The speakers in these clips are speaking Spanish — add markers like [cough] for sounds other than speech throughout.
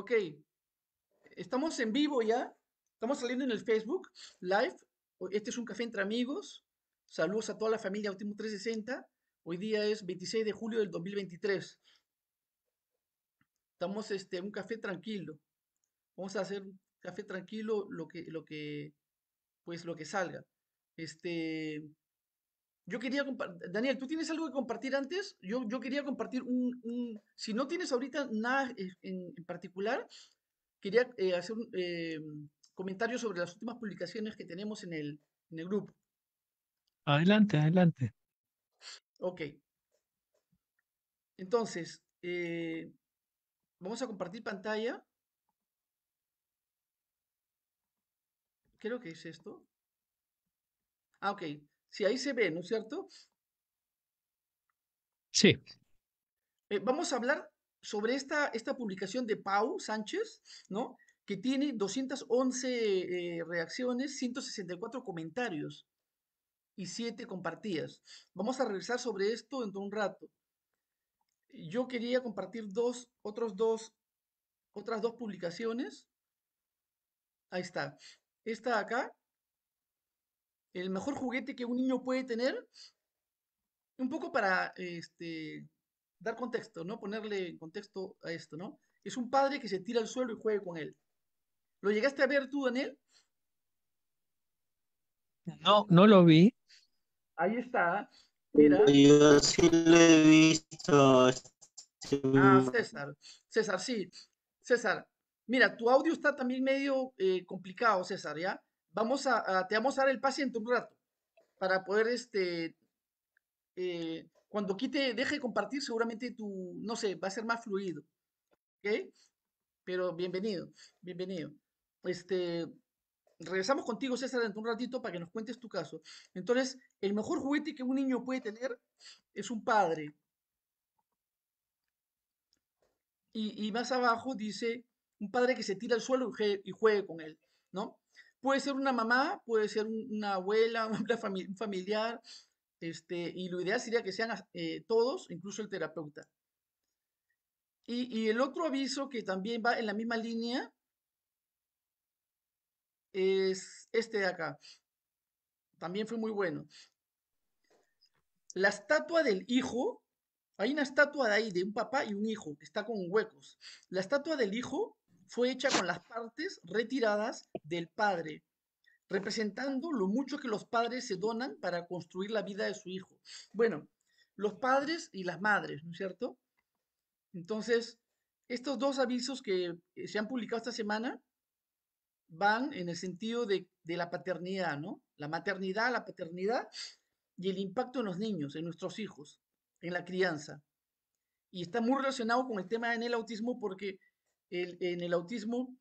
Ok, estamos en vivo ya. Estamos saliendo en el Facebook Live. Este es un café entre amigos. Saludos a toda la familia último 360. Hoy día es 26 de julio del 2023. Estamos este un café tranquilo. Vamos a hacer un café tranquilo lo que lo que pues lo que salga. Este yo quería compartir, Daniel, ¿tú tienes algo que compartir antes? Yo, quería compartir un, si no tienes ahorita nada en, particular, quería eh, hacer un eh, comentario sobre las últimas publicaciones que tenemos en el, grupo. Adelante, adelante. Ok. Entonces, eh, vamos a compartir pantalla. Creo que es esto. Ah, ok. Si sí, ahí se ve, ¿no es cierto? Sí. Eh, vamos a hablar sobre esta, esta publicación de Pau Sánchez, ¿no? Que tiene 211 eh, reacciones, 164 comentarios y 7 compartidas. Vamos a regresar sobre esto en de un rato. Yo quería compartir dos, otros dos, otras dos publicaciones. Ahí está. Esta acá, el mejor juguete que un niño puede tener, un poco para este, dar contexto, ¿no? Ponerle contexto a esto, ¿no? Es un padre que se tira al suelo y juega con él. ¿Lo llegaste a ver tú, Daniel? No, no lo vi. Ahí está. Mira. Yo sí lo he visto. Ah, César. César, sí. César, mira, tu audio está también medio eh, complicado, César, ¿ya? vamos a, te vamos a dar el pase en un rato para poder, este, eh, cuando quite, deje de compartir, seguramente tu, no sé, va a ser más fluido. ¿Ok? Pero bienvenido, bienvenido. Este, regresamos contigo, César, en un ratito para que nos cuentes tu caso. Entonces, el mejor juguete que un niño puede tener es un padre. Y, más abajo dice un padre que se tira al suelo y y juegue con él, ¿no? Puede ser una mamá, puede ser una abuela, [laughs] un familiar, este, y lo ideal sería que sean eh, todos, incluso el terapeuta. Y, y, el otro aviso que también va en la misma línea es este de acá. También fue muy bueno. La estatua del hijo, hay una estatua de ahí de un papá y un hijo que está con huecos. La estatua del hijo fue hecha con las partes retiradas del padre, representando lo mucho que los padres se donan para construir la vida de su hijo. Bueno, los padres y las madres, ¿no es cierto? Entonces, estos dos avisos que eh, se han publicado esta semana van en el sentido de, la paternidad, ¿no? La maternidad, la paternidad y el impacto en los niños, en nuestros hijos, en la crianza. Y está muy relacionado con el tema en autismo porque en el autismo,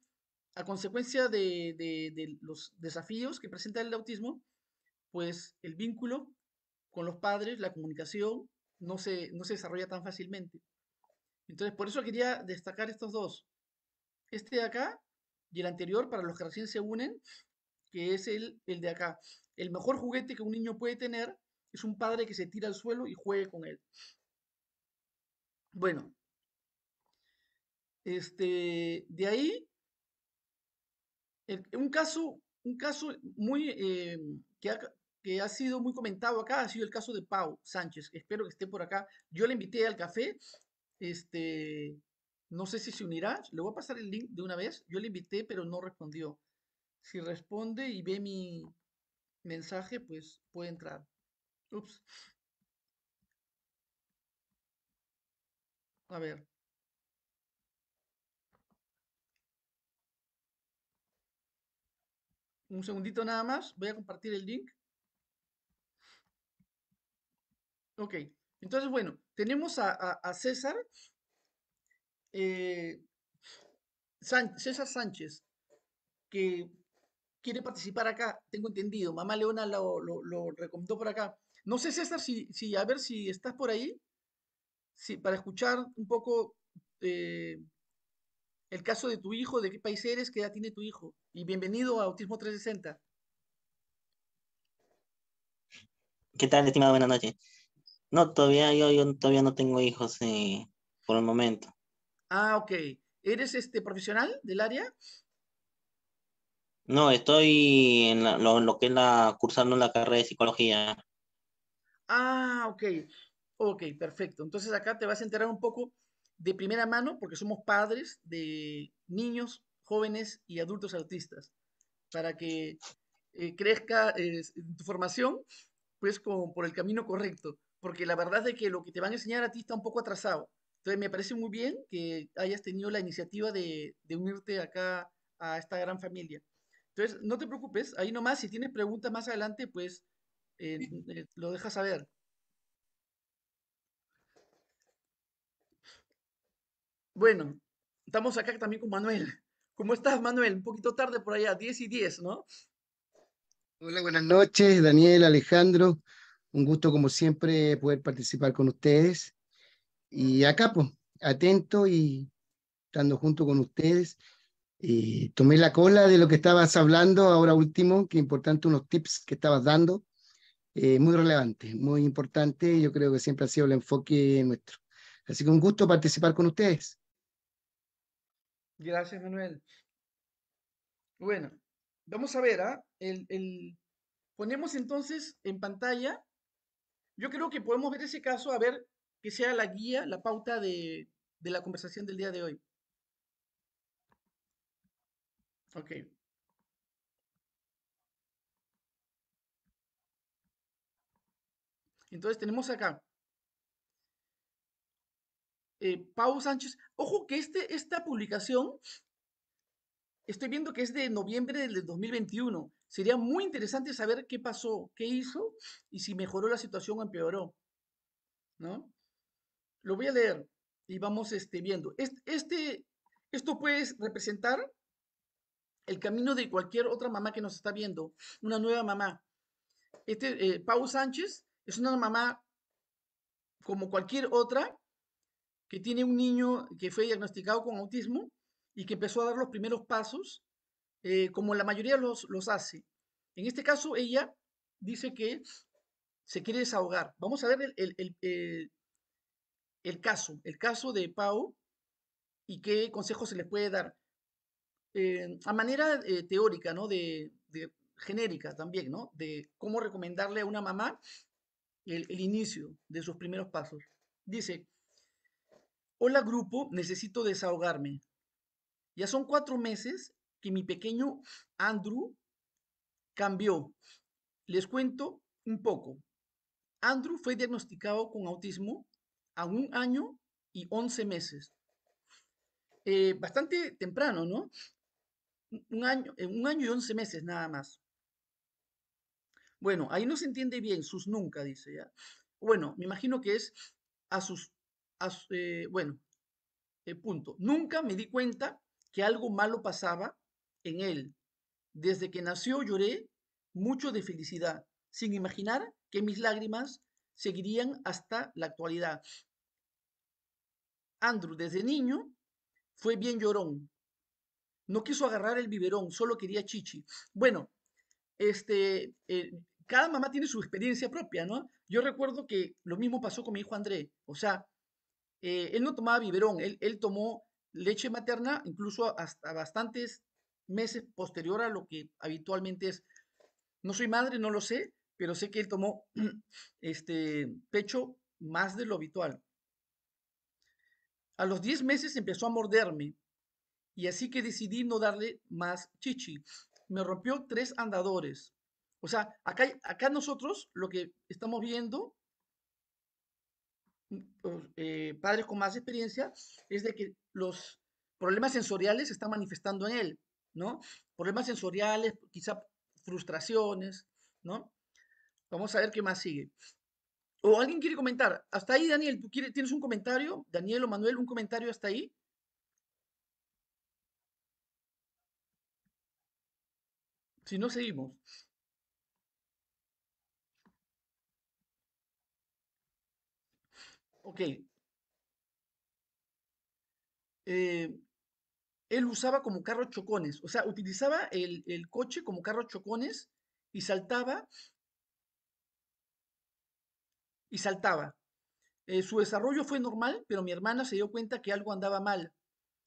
a consecuencia de, los desafíos que presenta el autismo, pues el vínculo con los padres, la comunicación, no se, no se desarrolla tan fácilmente. Entonces, por eso quería destacar estos dos. Este de acá y el anterior, para los que recién se unen, que es el, el de acá. El mejor juguete que un niño puede tener es un padre que se tira al suelo y juegue con él. Bueno, este, de ahí, un, caso, un caso muy eh, que, ha, que ha sido muy comentado acá ha sido el caso de Pau Sánchez. Espero que esté por acá. Yo le invité al café. Este, no sé si se unirá. Le voy a pasar el link de una vez. Yo le invité, pero no respondió. Si responde y ve mi mensaje, pues puede entrar. Ups. A ver. Un segundito nada más, voy a compartir el link. Ok, entonces bueno, tenemos a, César, eh, César Sánchez, que quiere participar acá, tengo entendido, mamá Leona lo, lo, recomendó por acá. No sé César, si, si, a ver si estás por ahí, si, para escuchar un poco... Eh, el caso de tu hijo, de qué país eres, qué edad tiene tu hijo. Y bienvenido a Autismo 360. ¿Qué tal, estimado? Buenas noches. No, todavía yo, yo todavía no tengo hijos eh, por el momento. Ah, ok. ¿Eres este profesional del área? No, estoy en lo, que es la cursando la carrera de psicología. Ah, ok. Ok, perfecto. Entonces acá te vas a enterar un poco de primera mano porque somos padres de niños, jóvenes y adultos autistas para que eh, crezca tu formación pues con, por el camino correcto, porque la verdad es que lo que te van a enseñar a ti está un poco atrasado. Entonces me parece muy bien que hayas tenido la iniciativa de, unirte acá a esta gran familia. Entonces, no te preocupes, ahí nomás, si tienes preguntas más adelante, pues eh, eh, lo dejas saber. Bueno, estamos acá también con Manuel. ¿Cómo estás, Manuel? Un poquito tarde por allá, 10 y 10, ¿no? Hola, buenas noches, Daniel, Alejandro. Un gusto, como siempre, poder participar con ustedes. Y acá, pues, atento y estando junto con ustedes. y eh, tomé la cola de lo que estabas hablando ahora último, que importante unos tips que estabas dando. Eh, muy relevante, muy importante. Yo creo que siempre ha sido el enfoque nuestro. Así que un gusto participar con ustedes. Gracias, Manuel. Bueno, vamos a ver, ¿ah? El, Ponemos entonces en pantalla, yo creo que podemos ver ese caso, a ver, que sea la guía, la pauta de, de la conversación del día de hoy. Ok. Entonces tenemos acá eh, Pau Sánchez. Ojo que este, esta publicación, estoy viendo que es de noviembre del 2021. Sería muy interesante saber qué pasó, qué hizo y si mejoró la situación o empeoró. ¿No? Lo voy a leer y vamos este, viendo. Este, esto puede representar el camino de cualquier otra mamá que nos está viendo, una nueva mamá. Este, eh, Pau Sánchez es una mamá como cualquier otra que tiene un niño que fue diagnosticado con autismo y que empezó a dar los primeros pasos, eh, como la mayoría los, hace. En este caso, ella dice que se quiere desahogar. Vamos a ver el, el, caso, el caso de Pau y qué consejos se le puede dar. Eh, a manera eh, teórica, ¿no? De, genérica también, ¿no? De cómo recomendarle a una mamá el, el inicio de sus primeros pasos. Dice, Hola grupo, necesito desahogarme. Ya son cuatro meses que mi pequeño Andrew cambió. Les cuento un poco. Andrew fue diagnosticado con autismo a un año y once meses. Eh, bastante temprano, ¿no? Un año, eh, un año y once meses nada más. Bueno, ahí no se entiende bien, sus nunca, dice ya. Bueno, me imagino que es a sus eh, bueno, eh, punto. Nunca me di cuenta que algo malo pasaba en él. Desde que nació lloré mucho de felicidad, sin imaginar que mis lágrimas seguirían hasta la actualidad. Andrew desde niño fue bien llorón. No quiso agarrar el biberón, solo quería chichi. Bueno, este, eh, cada mamá tiene su experiencia propia, ¿no? Yo recuerdo que lo mismo pasó con mi hijo André. O sea, eh, él no tomaba biberón, él, tomó leche materna incluso hasta bastantes meses posterior a lo que habitualmente es. No soy madre, no lo sé, pero sé que él tomó [clears throat] este pecho más de lo habitual. A los 10 meses empezó a morderme y así que decidí no darle más chichi. Me rompió tres andadores. O sea, acá, acá nosotros lo que estamos viendo Mm, pues, eh, padres con más experiencia es de que los problemas sensoriales se están manifestando en él, ¿no? Problemas sensoriales, quizá frustraciones, ¿no? Vamos a ver qué más sigue. ¿O alguien quiere comentar? Hasta ahí, Daniel, ¿tú tienes un comentario? Daniel o Manuel, ¿un comentario hasta ahí? Si no, seguimos. Ok. Eh, él usaba como carro chocones, o sea, utilizaba el, coche como carro chocones y saltaba y saltaba. Eh, su desarrollo fue normal, pero mi hermana se dio cuenta que algo andaba mal,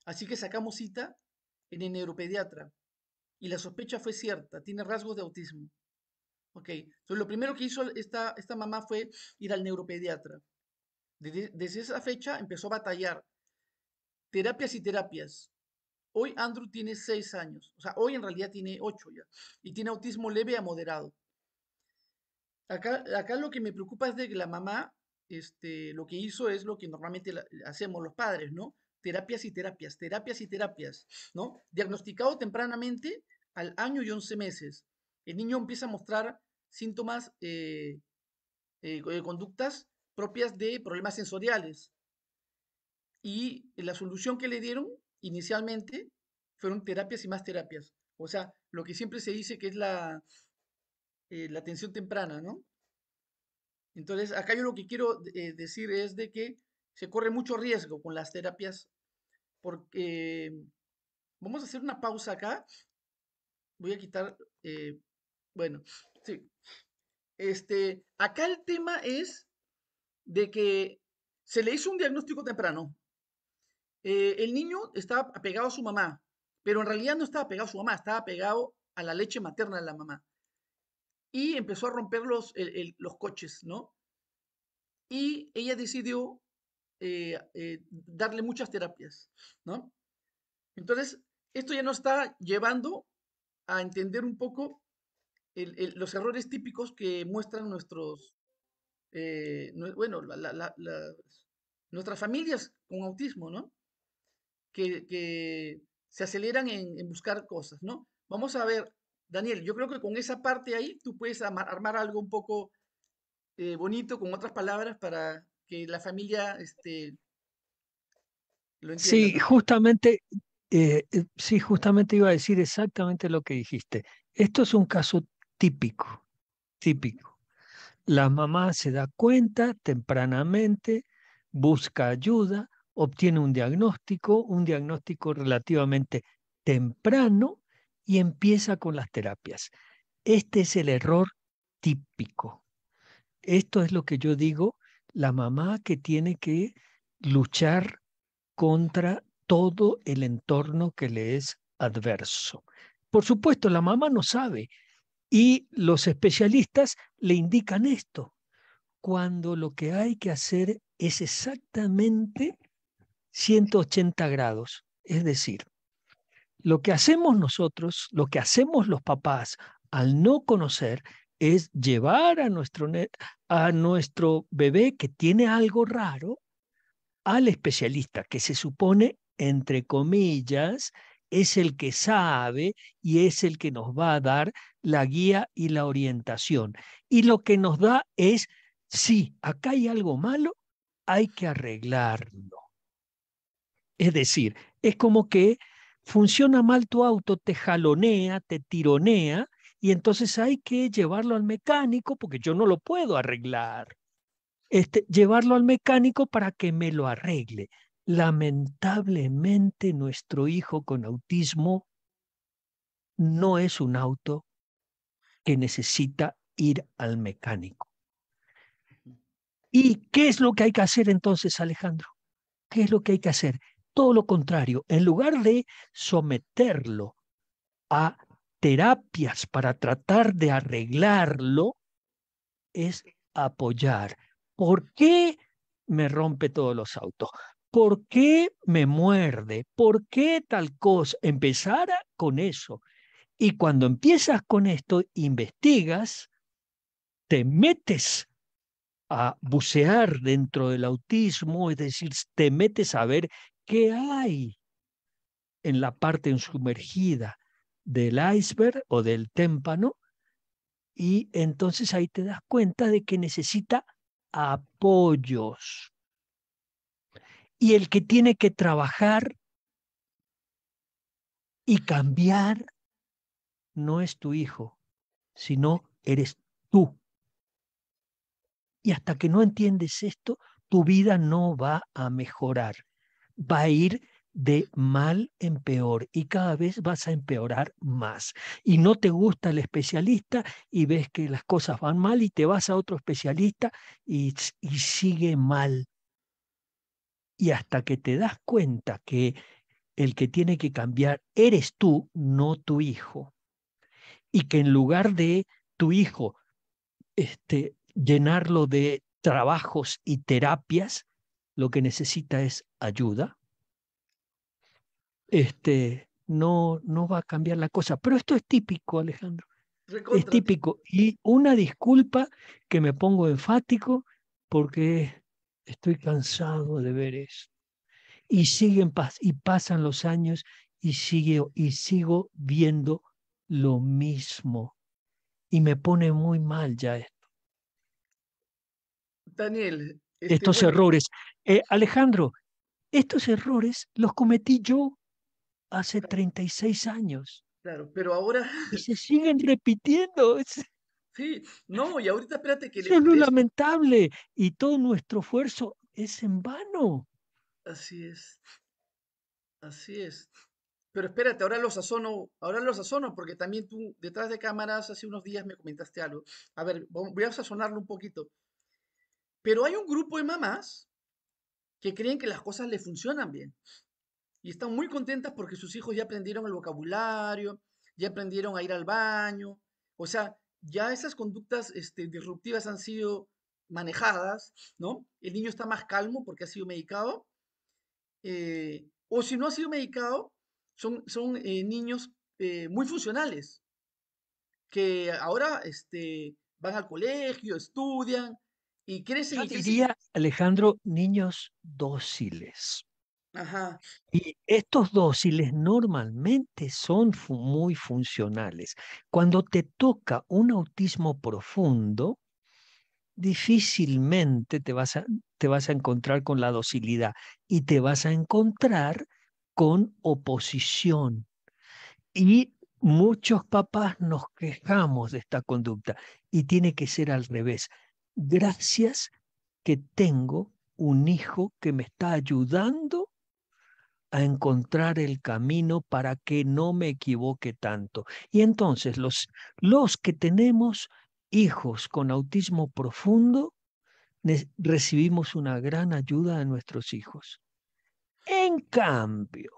así que sacamos cita en el neuropediatra y la sospecha fue cierta, tiene rasgos de autismo. Ok, entonces lo primero que hizo esta mamá fue ir al neuropediatra. Desde, esa fecha empezó a batallar. Terapias y terapias. Hoy Andrew tiene seis años, o sea, hoy en realidad tiene ocho ya, y tiene autismo leve a moderado. Acá, lo que me preocupa es de que la mamá este, lo que hizo es lo que normalmente hacemos los padres, ¿no? Terapias y terapias, terapias y terapias, ¿no? Diagnosticado tempranamente al año y 11 meses. El niño empieza a mostrar síntomas, de eh, eh, eh, conductas propias de problemas sensoriales. Y la solución que le dieron inicialmente fueron terapias y más terapias. O sea, lo que siempre se dice que es la, eh, la atención temprana, ¿no? Entonces, acá yo lo que quiero eh, decir es de que se corre mucho riesgo con las terapias porque em, vamos a hacer una pausa acá. Voy a quitar, eh, bueno, sí. Este, acá el tema es de que se le hizo un diagnóstico temprano. Eh, el niño estaba apegado a su mamá, pero en realidad no estaba apegado a su mamá, estaba apegado a la leche materna de la mamá. Y empezó a romper los, coches, ¿no? Y ella decidió eh, eh, darle muchas terapias, ¿no? Entonces, esto ya nos está llevando a entender un poco los errores típicos que muestran nuestros, eh, bueno, nuestras familias con autismo, ¿no? Que, se aceleran en, buscar cosas, ¿no? Vamos a ver, Daniel, yo creo que con esa parte ahí tú puedes armar, algo un poco eh, bonito con otras palabras para que la familia este, lo entienda. Sí, justamente, eh, sí, justamente iba a decir exactamente lo que dijiste. Esto es un caso típico, típico la mamá se da cuenta tempranamente, busca ayuda, obtiene un diagnóstico, un diagnóstico relativamente temprano y empieza con las terapias. Este es el error típico. Esto es lo que yo digo, la mamá que tiene que luchar contra todo el entorno que le es adverso. Por supuesto, la mamá no sabe, y los especialistas le indican esto, cuando lo que hay que hacer es exactamente 180 grados. Es decir, lo que hacemos nosotros, lo que hacemos los papás al no conocer es llevar a nuestro, a nuestro bebé que tiene algo raro al especialista, que se supone, entre comillas, es el que sabe y es el que nos va a dar la guía y la orientación. Y lo que nos da es, sí, acá hay algo malo, hay que arreglarlo. Es decir, es como que funciona mal tu auto, te jalonea, te tironea, y entonces hay que llevarlo al mecánico porque yo no lo puedo arreglar. Este, llevarlo al mecánico para que me lo arregle lamentablemente nuestro hijo con autismo no es un auto que necesita ir al mecánico. ¿Y qué es lo que hay que hacer entonces, Alejandro? ¿Qué es lo que hay que hacer? Todo lo contrario, en lugar de someterlo a terapias para tratar de arreglarlo, es apoyar. ¿Por qué me rompe todos los autos? ¿por qué me muerde? ¿Por qué tal cosa? Empezara con eso. Y cuando empiezas con esto, investigas, te metes a bucear dentro del autismo, es decir, te metes a ver qué hay en la parte sumergida del iceberg o del témpano, y entonces ahí te das cuenta de que necesita apoyos, y el que tiene que trabajar y cambiar no es tu hijo, sino eres tú. Y hasta que no entiendes esto, tu vida no va a mejorar. Va a ir de mal en peor y cada vez vas a empeorar más. Y no te gusta el especialista y ves que las cosas van mal y te vas a otro especialista y, y sigue mal y hasta que te das cuenta que el que tiene que cambiar eres tú, no tu hijo. Y que en lugar de tu hijo este, llenarlo de trabajos y terapias, lo que necesita es ayuda, este, no, no va a cambiar la cosa. Pero esto es típico, Alejandro. Es típico. Y una disculpa que me pongo enfático porque estoy cansado de ver esto. Y siguen y pasan los años y, y sigo viendo lo mismo. Y me pone muy mal ya esto. Daniel. Este, estos errores. Eh, Alejandro, estos errores los cometí yo hace 36 años. Claro, pero ahora... Y se siguen repitiendo. [laughs] Sí, no, y ahorita espérate que... es lo lamentable y todo nuestro esfuerzo es en vano. Así es, así es. Pero espérate, ahora lo sazono, ahora lo sazono, porque también tú detrás de cámaras hace unos días me comentaste algo. A ver, voy a sazonarlo un poquito. Pero hay un grupo de mamás que creen que las cosas le funcionan bien. Y están muy contentas porque sus hijos ya aprendieron el vocabulario, ya aprendieron a ir al baño. O sea, ya esas conductas este, disruptivas han sido manejadas, ¿no? El niño está más calmo porque ha sido medicado. Eh, o si no ha sido medicado, son, son eh, niños eh, muy funcionales, que ahora este, van al colegio, estudian y crecen. Yo diría, Alejandro, niños dóciles. Y estos dóciles normalmente son muy funcionales. Cuando te toca un autismo profundo, difícilmente vas, te vas a encontrar con la docilidad y te vas a encontrar con oposición. Y muchos papás nos quejamos de esta conducta y tiene que ser al revés. Gracias que tengo un hijo que me está ayudando a encontrar el camino para que no me equivoque tanto. Y entonces los, los que tenemos hijos con autismo profundo, recibimos una gran ayuda de nuestros hijos. En cambio,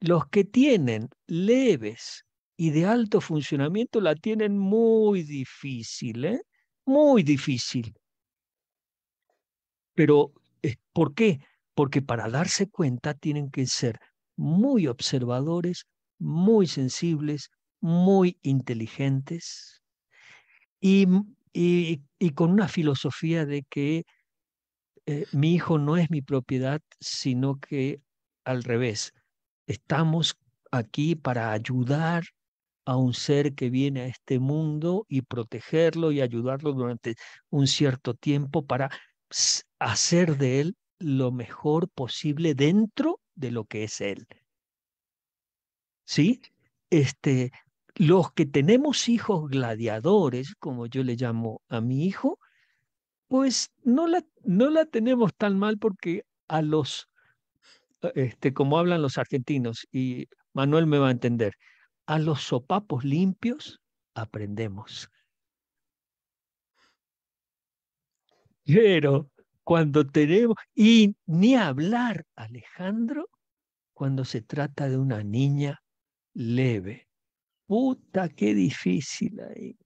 los que tienen leves y de alto funcionamiento la tienen muy difícil, ¿eh? Muy difícil. Pero, eh, ¿por qué? porque para darse cuenta tienen que ser muy observadores, muy sensibles, muy inteligentes y, mm, con una filosofía de que eh, mi hijo no es mi propiedad, sino que al revés, estamos aquí para ayudar a un ser que viene a este mundo y protegerlo y ayudarlo durante un cierto tiempo para hacer de él lo mejor posible dentro de lo que es Él. ¿Sí? Este, los que tenemos hijos gladiadores, como yo le llamo a mi hijo, pues no la, no la tenemos tan mal porque a los, este, como hablan los argentinos, y Manuel me va a entender, a los sopapos limpios aprendemos. Pero cuando tenemos, y ni hablar, Alejandro, cuando se trata de una niña leve. Puta, qué difícil ahí.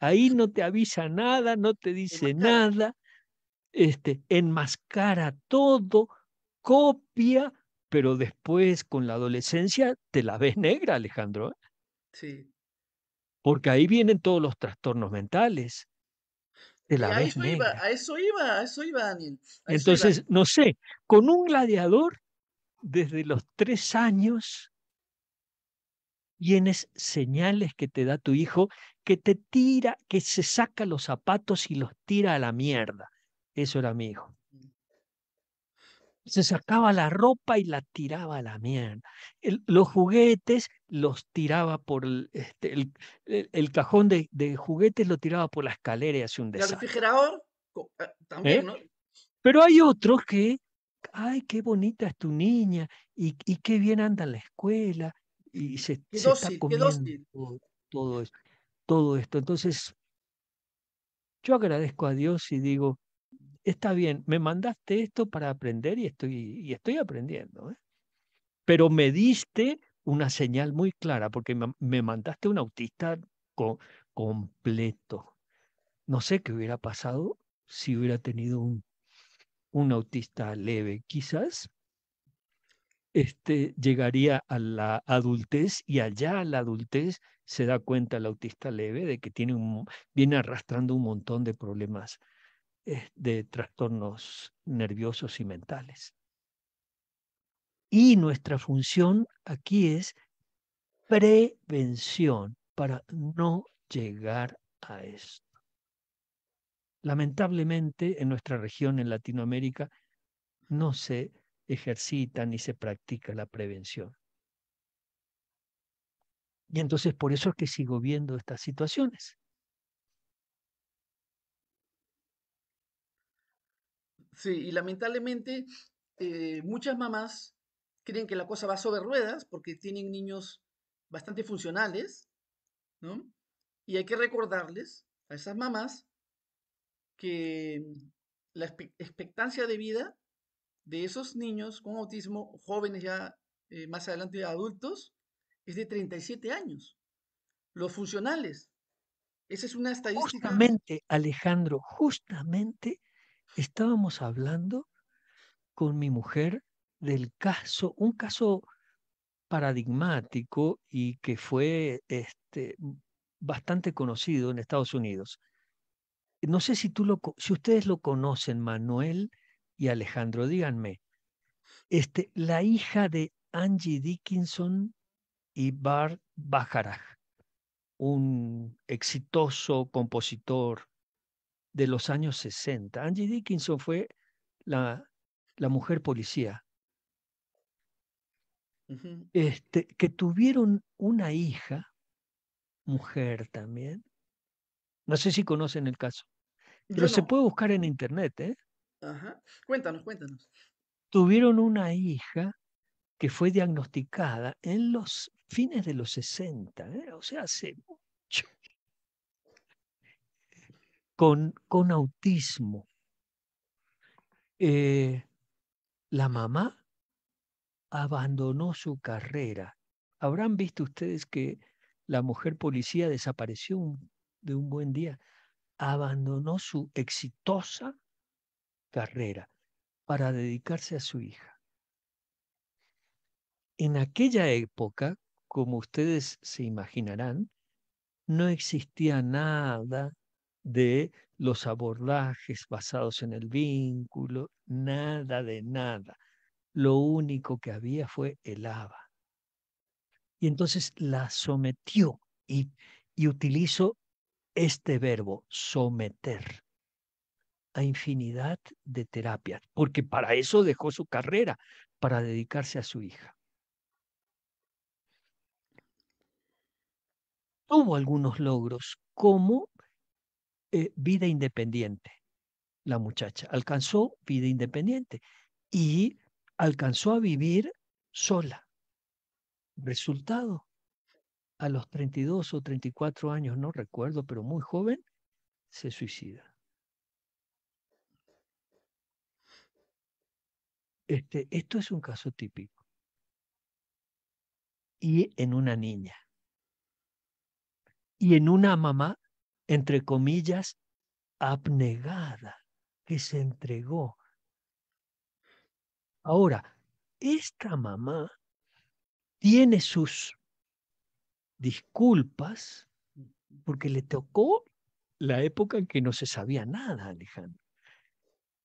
Ahí no te avisa nada, no te dice nada, este, enmascara todo, copia, pero después con la adolescencia te la ves negra, Alejandro. ¿eh? Sí. Porque ahí vienen todos los trastornos mentales, la a eso Iba, a eso iba, a eso iba, Daniel. Entonces, no sé, con un gladiador desde los tres años tienes señales que te da tu hijo que te tira, que se saca los zapatos y los tira a la mierda. Eso era mi hijo se sacaba la ropa y la tiraba a la mierda. los juguetes los tiraba por el, este, el, cajón de, juguetes, lo tiraba por la escalera y un desastre. El refrigerador ah, también, ¿Eh? Pero hay otros que, ay, qué bonita es tu niña y, qué bien anda en la escuela y se, qué está comiendo todo esto. Entonces, yo agradezco a Dios y digo, está bien, me mandaste esto para aprender y estoy, y estoy aprendiendo. ¿eh? Pero me diste una señal muy clara, porque me, mandaste un autista completo. No sé qué hubiera pasado si hubiera tenido un, autista leve. Quizás este, llegaría a la adultez y allá a la adultez se da cuenta el autista leve de que tiene viene arrastrando un montón de problemas de trastornos nerviosos y mentales. Y nuestra función aquí es prevención para no llegar a esto. Lamentablemente en nuestra región, en Latinoamérica, no se ejercita ni se practica la prevención. Y entonces por eso es que sigo viendo estas situaciones. Sí, y lamentablemente eh, muchas mamás creen que la cosa va sobre ruedas porque tienen niños bastante funcionales, ¿no? Y hay que recordarles a esas mamás que la expectancia de vida de esos niños con autismo, jóvenes ya eh, más adelante adultos, es de 37 años. Los funcionales. Esa es una estadística. Justamente, Alejandro, justamente estábamos hablando con mi mujer del caso, un caso paradigmático y que fue este, bastante conocido en Estados Unidos. No sé si, tú lo, si ustedes lo conocen, Manuel y Alejandro, díganme. Este, la hija de Angie Dickinson y Bart Bajaraj un exitoso compositor de los años 60. Angie Dickinson fue la, la mujer policía. este, que tuvieron una hija, mujer también. No sé si conocen el caso, pero se puede buscar en internet. ¿eh? Cuéntanos, cuéntanos. Tuvieron una hija que fue diagnosticada en los fines de los 60, ¿eh? o sea, hace con, autismo. Eh, la mamá abandonó su carrera. Habrán visto ustedes que la mujer policía desapareció de un buen día, abandonó su exitosa carrera para dedicarse a su hija. En aquella época, como ustedes se imaginarán, no existía nada de los abordajes basados en el vínculo, nada de nada. Lo único que había fue el ABA. Y entonces la sometió y, y utilizó este verbo, someter, a infinidad de terapias, porque para eso dejó su carrera, para dedicarse a su hija. Tuvo algunos logros, como eh, vida independiente, la muchacha. Alcanzó vida independiente y alcanzó a vivir sola. Resultado, a los 32 o 34 años, no recuerdo, pero muy joven, se suicida. Este, esto es un caso típico. Y en una niña. Y en una mamá entre comillas, abnegada que se entregó. Ahora, esta mamá tiene sus disculpas porque le tocó la época en que no se sabía nada, Alejandro.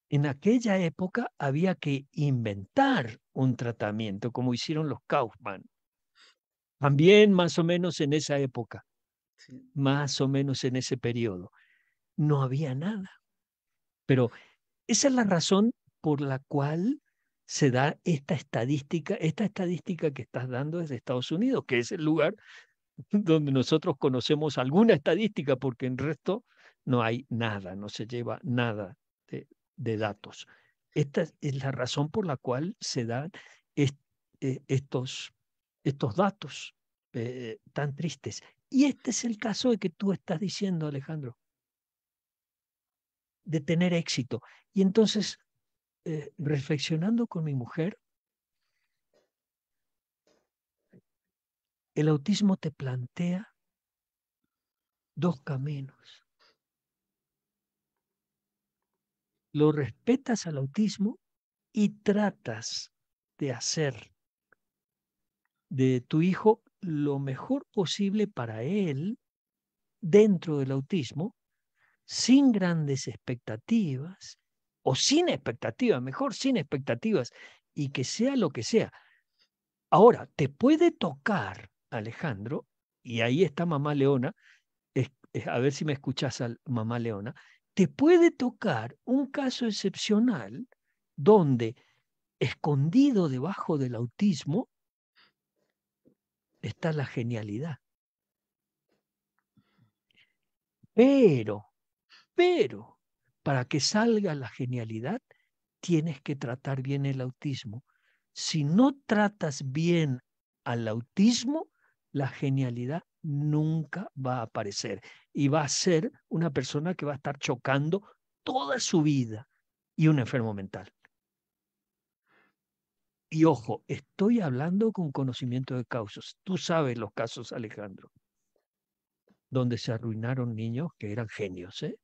En aquella época había que inventar un tratamiento, como hicieron los Kaufman. También más o menos en esa época más o menos en ese periodo. No había nada. Pero esa es la razón por la cual se da esta estadística, esta estadística que estás dando desde Estados Unidos, que es el lugar [laughs] donde nosotros conocemos alguna estadística, porque en resto no hay nada, no se lleva nada de, datos. Esta es la razón por la cual se dan eh, estos, estos datos eh, tan tristes. Y este es el caso de que tú estás diciendo, Alejandro, de tener éxito. Y entonces, eh, reflexionando con mi mujer, el autismo te plantea dos caminos. Lo respetas al autismo y tratas de hacer de tu hijo lo mejor posible para él dentro del autismo, sin grandes expectativas, o sin expectativas, mejor sin expectativas, y que sea lo que sea. Ahora, te puede tocar, Alejandro, y ahí está mamá Leona, a ver si me escuchas, al, mamá Leona, te puede tocar un caso excepcional donde, escondido debajo del autismo, está la genialidad. Pero, pero, para que salga la genialidad, tienes que tratar bien el autismo. Si no tratas bien al autismo, la genialidad nunca va a aparecer y va a ser una persona que va a estar chocando toda su vida y un enfermo mental. Y ojo, estoy hablando con conocimiento de causas. Tú sabes los casos, Alejandro, donde se arruinaron niños que eran genios. ¿eh?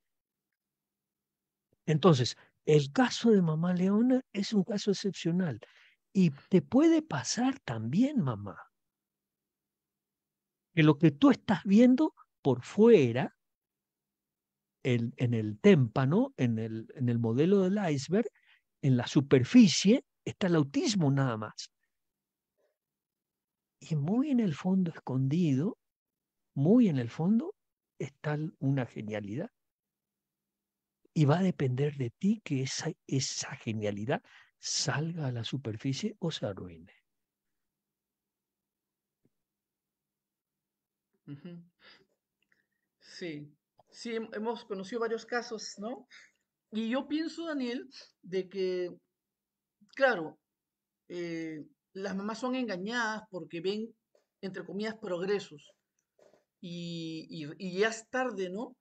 Entonces, el caso de mamá Leona es un caso excepcional. Y te puede pasar también, mamá, que lo que tú estás viendo por fuera, en el témpano, en el, en el modelo del iceberg, en la superficie, está el autismo nada más. Y muy en el fondo, escondido, muy en el fondo, está una genialidad. Y va a depender de ti que esa, esa genialidad salga a la superficie o se arruine. Sí, sí, hemos conocido varios casos, ¿no? Y yo pienso, Daniel, de que claro, eh, las mamás son engañadas porque ven, entre comillas, progresos. Y, ya es tarde, ¿no?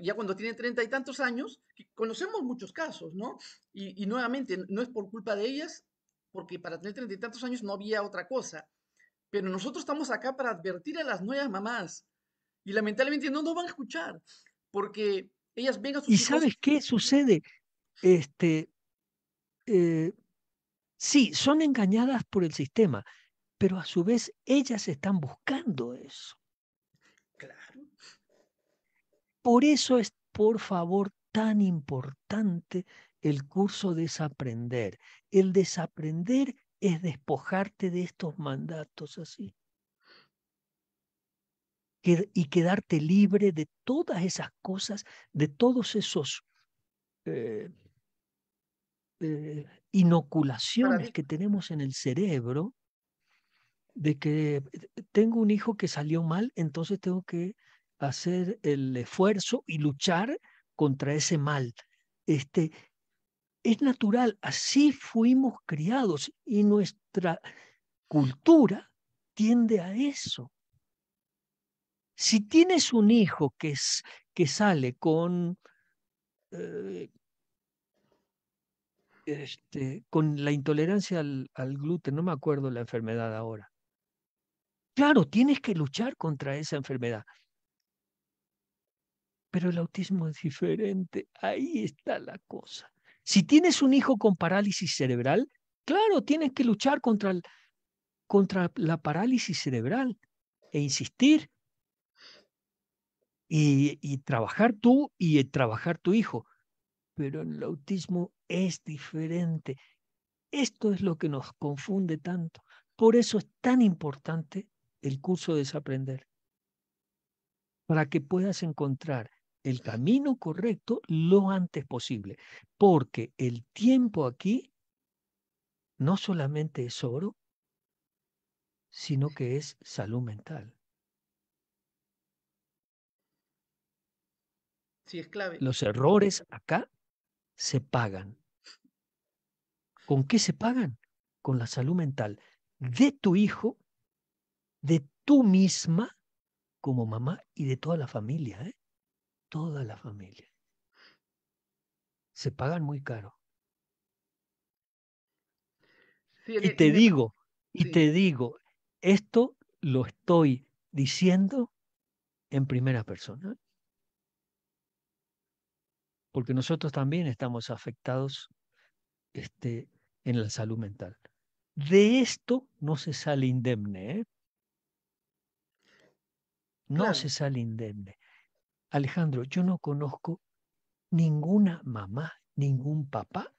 Ya cuando tienen treinta y tantos años, conocemos muchos casos, ¿no? Y, nuevamente, no es por culpa de ellas, porque para tener treinta y tantos años no había otra cosa. Pero nosotros estamos acá para advertir a las nuevas mamás. Y lamentablemente no nos van a escuchar, porque ellas ven a ¿Y sabes qué sucede? Este, eh, Sí, son engañadas por el sistema, pero a su vez ellas están buscando eso. Claro. Por eso es, por favor, tan importante el curso desaprender. El desaprender es despojarte de estos mandatos así. Y quedarte libre de todas esas cosas, de todos esos eh, eh, inoculaciones que tenemos en el cerebro de que eh, tengo un hijo que salió mal, entonces tengo que hacer el esfuerzo y luchar contra ese mal. Este, es natural, así fuimos criados y nuestra cultura tiende a eso. Si tienes un hijo que, es, que sale con eh, este, con la intolerancia al, gluten, no me acuerdo la enfermedad ahora. Claro, tienes que luchar contra esa enfermedad. Pero el autismo es diferente. Ahí está la cosa. Si tienes un hijo con parálisis cerebral, claro, tienes que luchar contra, contra la parálisis cerebral e insistir y, trabajar tú y trabajar tu hijo pero el autismo es diferente. Esto es lo que nos confunde tanto. Por eso es tan importante el curso de Desaprender, para que puedas encontrar el camino correcto lo antes posible, porque el tiempo aquí no solamente es oro, sino que es salud mental. es clave. Los errores acá se pagan. ¿Con qué se pagan? Con la salud mental de tu hijo, de tú misma como mamá y de toda la familia. ¿eh? Toda la familia. Se pagan muy caro. y e, te digo, y te digo, esto lo estoy diciendo en primera persona porque nosotros también estamos afectados este, en la salud mental. De esto no se sale indemne. ¿eh? No se sale indemne. Alejandro, yo no conozco ninguna mamá, ningún papá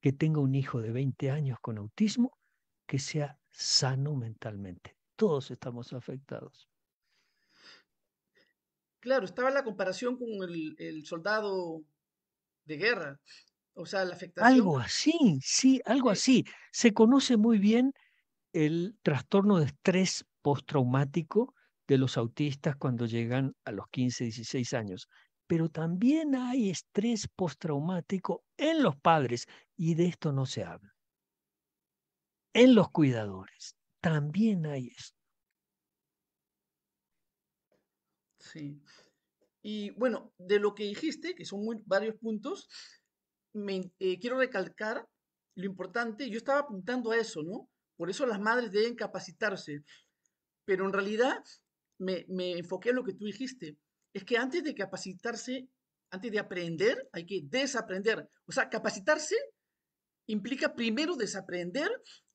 que tenga un hijo de 20 años con autismo que sea sano mentalmente. Todos estamos afectados. Claro, estaba la comparación con el, soldado de guerra. O sea, la afectación. Algo así, sí, algo así. Se conoce muy bien el trastorno de estrés postraumático de los autistas cuando llegan a los 15, 16 años. Pero también hay estrés postraumático en los padres y de esto no se habla. En los cuidadores también hay esto. Sí. Y bueno, de lo que dijiste, que son varios puntos, me, eh, quiero recalcar lo importante, yo estaba apuntando a eso, ¿no? Por eso las madres deben capacitarse. Pero en realidad me, me enfoqué en lo que tú dijiste. Es que antes de capacitarse, antes de aprender, hay que desaprender. O sea, capacitarse implica primero desaprender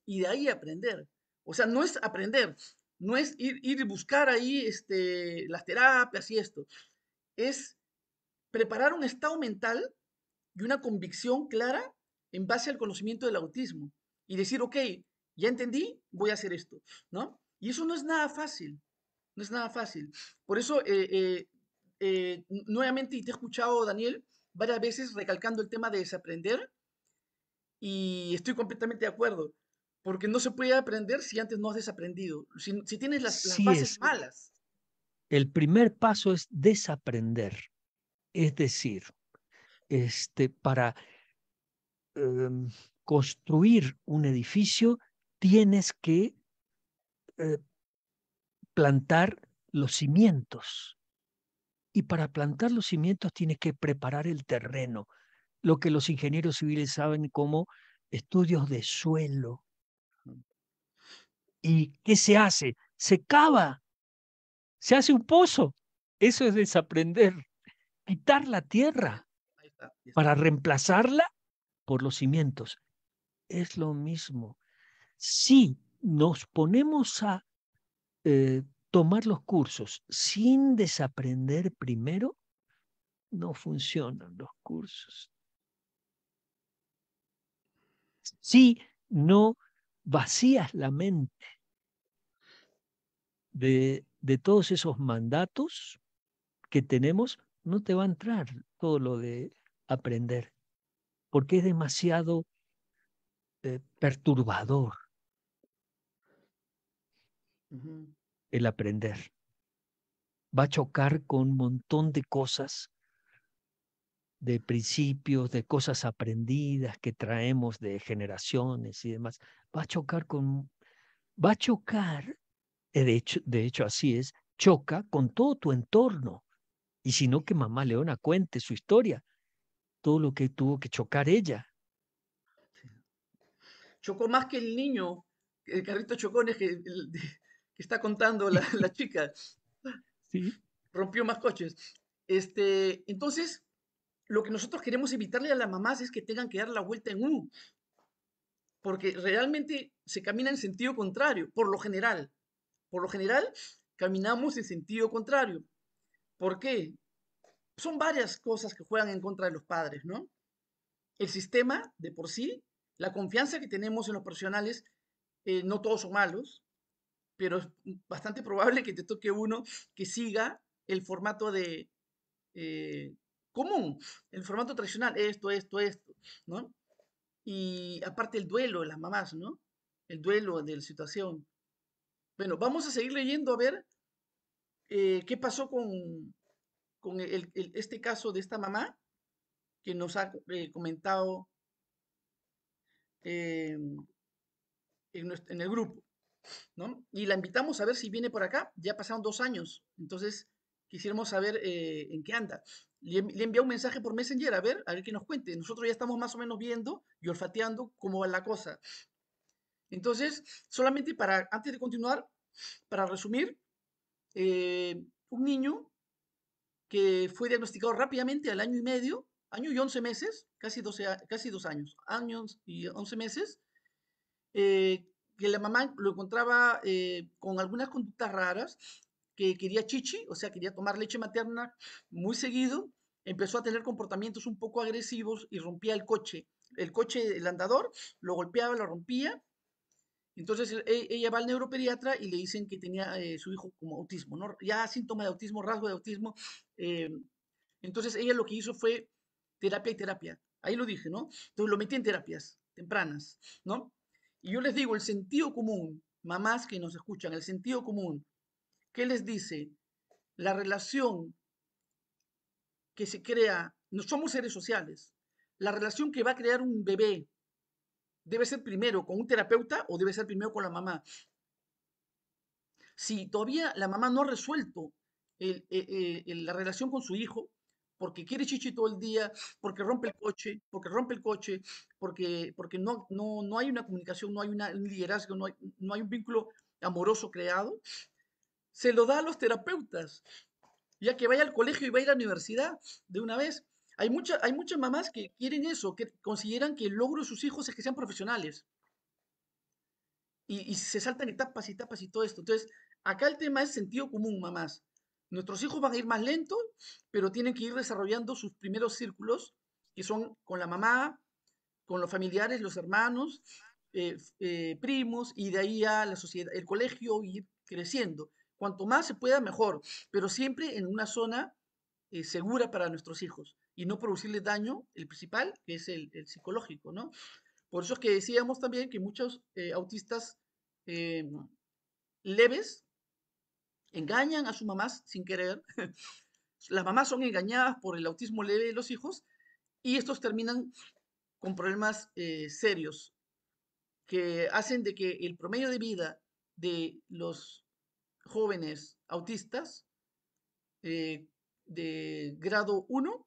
y de ahí aprender. O sea, no es aprender, no es ir, ir buscar ahí este, las terapias y esto, es preparar un estado mental y una convicción clara en base al conocimiento del autismo y decir, ok, ya entendí, voy a hacer esto, ¿no? Y eso no es nada fácil, no es nada fácil. Por eso, eh, eh, eh, nuevamente, y te he escuchado, Daniel, varias veces recalcando el tema de desaprender, y estoy completamente de acuerdo. Porque no se puede aprender si antes no has desaprendido, si, tienes las, bases malas. El primer paso es desaprender. Es decir, este, para em, construir un edificio tienes que eh, plantar los cimientos. Y para plantar los cimientos tienes que preparar el terreno, lo que los ingenieros civiles saben como estudios de suelo, ¿Y qué se hace? Se cava, se hace un pozo. Eso es desaprender, quitar la tierra para reemplazarla por los cimientos. Es lo mismo. Si nos ponemos a eh, tomar los cursos sin desaprender primero, no funcionan los cursos. Si no vacías la mente de, todos esos mandatos que tenemos, no te va a entrar todo lo de aprender, porque es demasiado eh, perturbador el aprender. Va a chocar con un montón de cosas de principios, de cosas aprendidas que traemos de generaciones y demás, va a chocar con, va a chocar, eh, de hecho, de hecho así es, choca con todo tu entorno. Y si no, que mamá Leona cuente su historia, todo lo que tuvo que chocar ella. Chocó más que el niño, el carrito chocones que, que está contando la, [laughs] la chica. Sí. Rompió más coches. Este, entonces, lo que nosotros queremos evitarle a las mamás es que tengan que dar la vuelta en U, porque realmente se camina en sentido contrario, por lo general. Por lo general, caminamos en sentido contrario. ¿Por qué? Son varias cosas que juegan en contra de los padres, ¿no? El sistema, de por sí, la confianza que tenemos en los profesionales, eh, no todos son malos, pero es bastante probable que te toque uno que siga el formato de, eh, común, el formato tradicional, esto, esto, esto, ¿no? Y aparte el duelo de las mamás, ¿no? El duelo de la situación. Bueno, vamos a seguir leyendo a ver eh, qué pasó con, con este caso de esta mamá que nos ha eh, comentado eh, en, en, el grupo. ¿no? Y la invitamos a ver si viene por acá. Ya pasaron dos años. Entonces, quisiéramos saber eh, en qué anda. Le, envía un mensaje por Messenger, a ver, a ver que nos cuente. Nosotros ya estamos más o menos viendo y olfateando cómo va la cosa. Entonces, solamente para, antes de continuar, para resumir, eh, un niño que fue diagnosticado rápidamente al año y medio, año y once meses, casi, 12, casi dos años, años y once meses, eh, que la mamá lo encontraba con algunas conductas raras, que quería chichi, o sea, quería tomar leche materna muy seguido, empezó a tener comportamientos un poco agresivos y rompía el coche. El coche, el andador, lo golpeaba, lo rompía. Entonces e, ella va al neuropediatra y le dicen que tenía eh, su hijo como autismo, ¿no? ya síntoma de autismo, rasgo de autismo. Em, entonces ella lo que hizo fue terapia y terapia. Ahí lo dije, ¿no? Entonces lo metí en terapias tempranas, ¿no? Y yo les digo, el sentido común, mamás que nos escuchan, el sentido común ¿Qué les dice? La relación que se crea, no somos seres sociales, la relación que va a crear un bebé debe ser primero con un terapeuta o debe ser primero con la mamá. Si todavía la mamá no ha resuelto eh, eh, la relación con su hijo, porque quiere chichi todo el día, porque rompe el coche, porque rompe el coche, porque, porque no, no, no hay una comunicación, no hay una, un liderazgo, no no hay un vínculo amoroso creado, se lo da a los terapeutas. Ya que vaya al colegio y vaya a la universidad de una vez. Hay, mucha, hay muchas mamás que quieren eso, que consideran que el logro de sus hijos es que sean profesionales. Y, se saltan etapas y etapas y todo esto. Entonces, acá el tema es sentido común, mamás. Nuestros hijos van a ir más lentos, pero tienen que ir desarrollando sus primeros círculos, que son con la mamá, con los familiares, los hermanos, eh, eh, primos, y de ahí a la sociedad, el colegio, ir creciendo. Cuanto más se pueda, mejor, pero siempre en una zona eh, segura para nuestros hijos y no producirles daño, el principal, que es el, psicológico, ¿no? Por eso es que decíamos también que muchos eh, autistas eh, leves engañan a sus mamás sin querer. [laughs] Las mamás son engañadas por el autismo leve de los hijos y estos terminan con problemas serios que hacen de que el promedio de vida de los jóvenes autistas eh, de grado 1,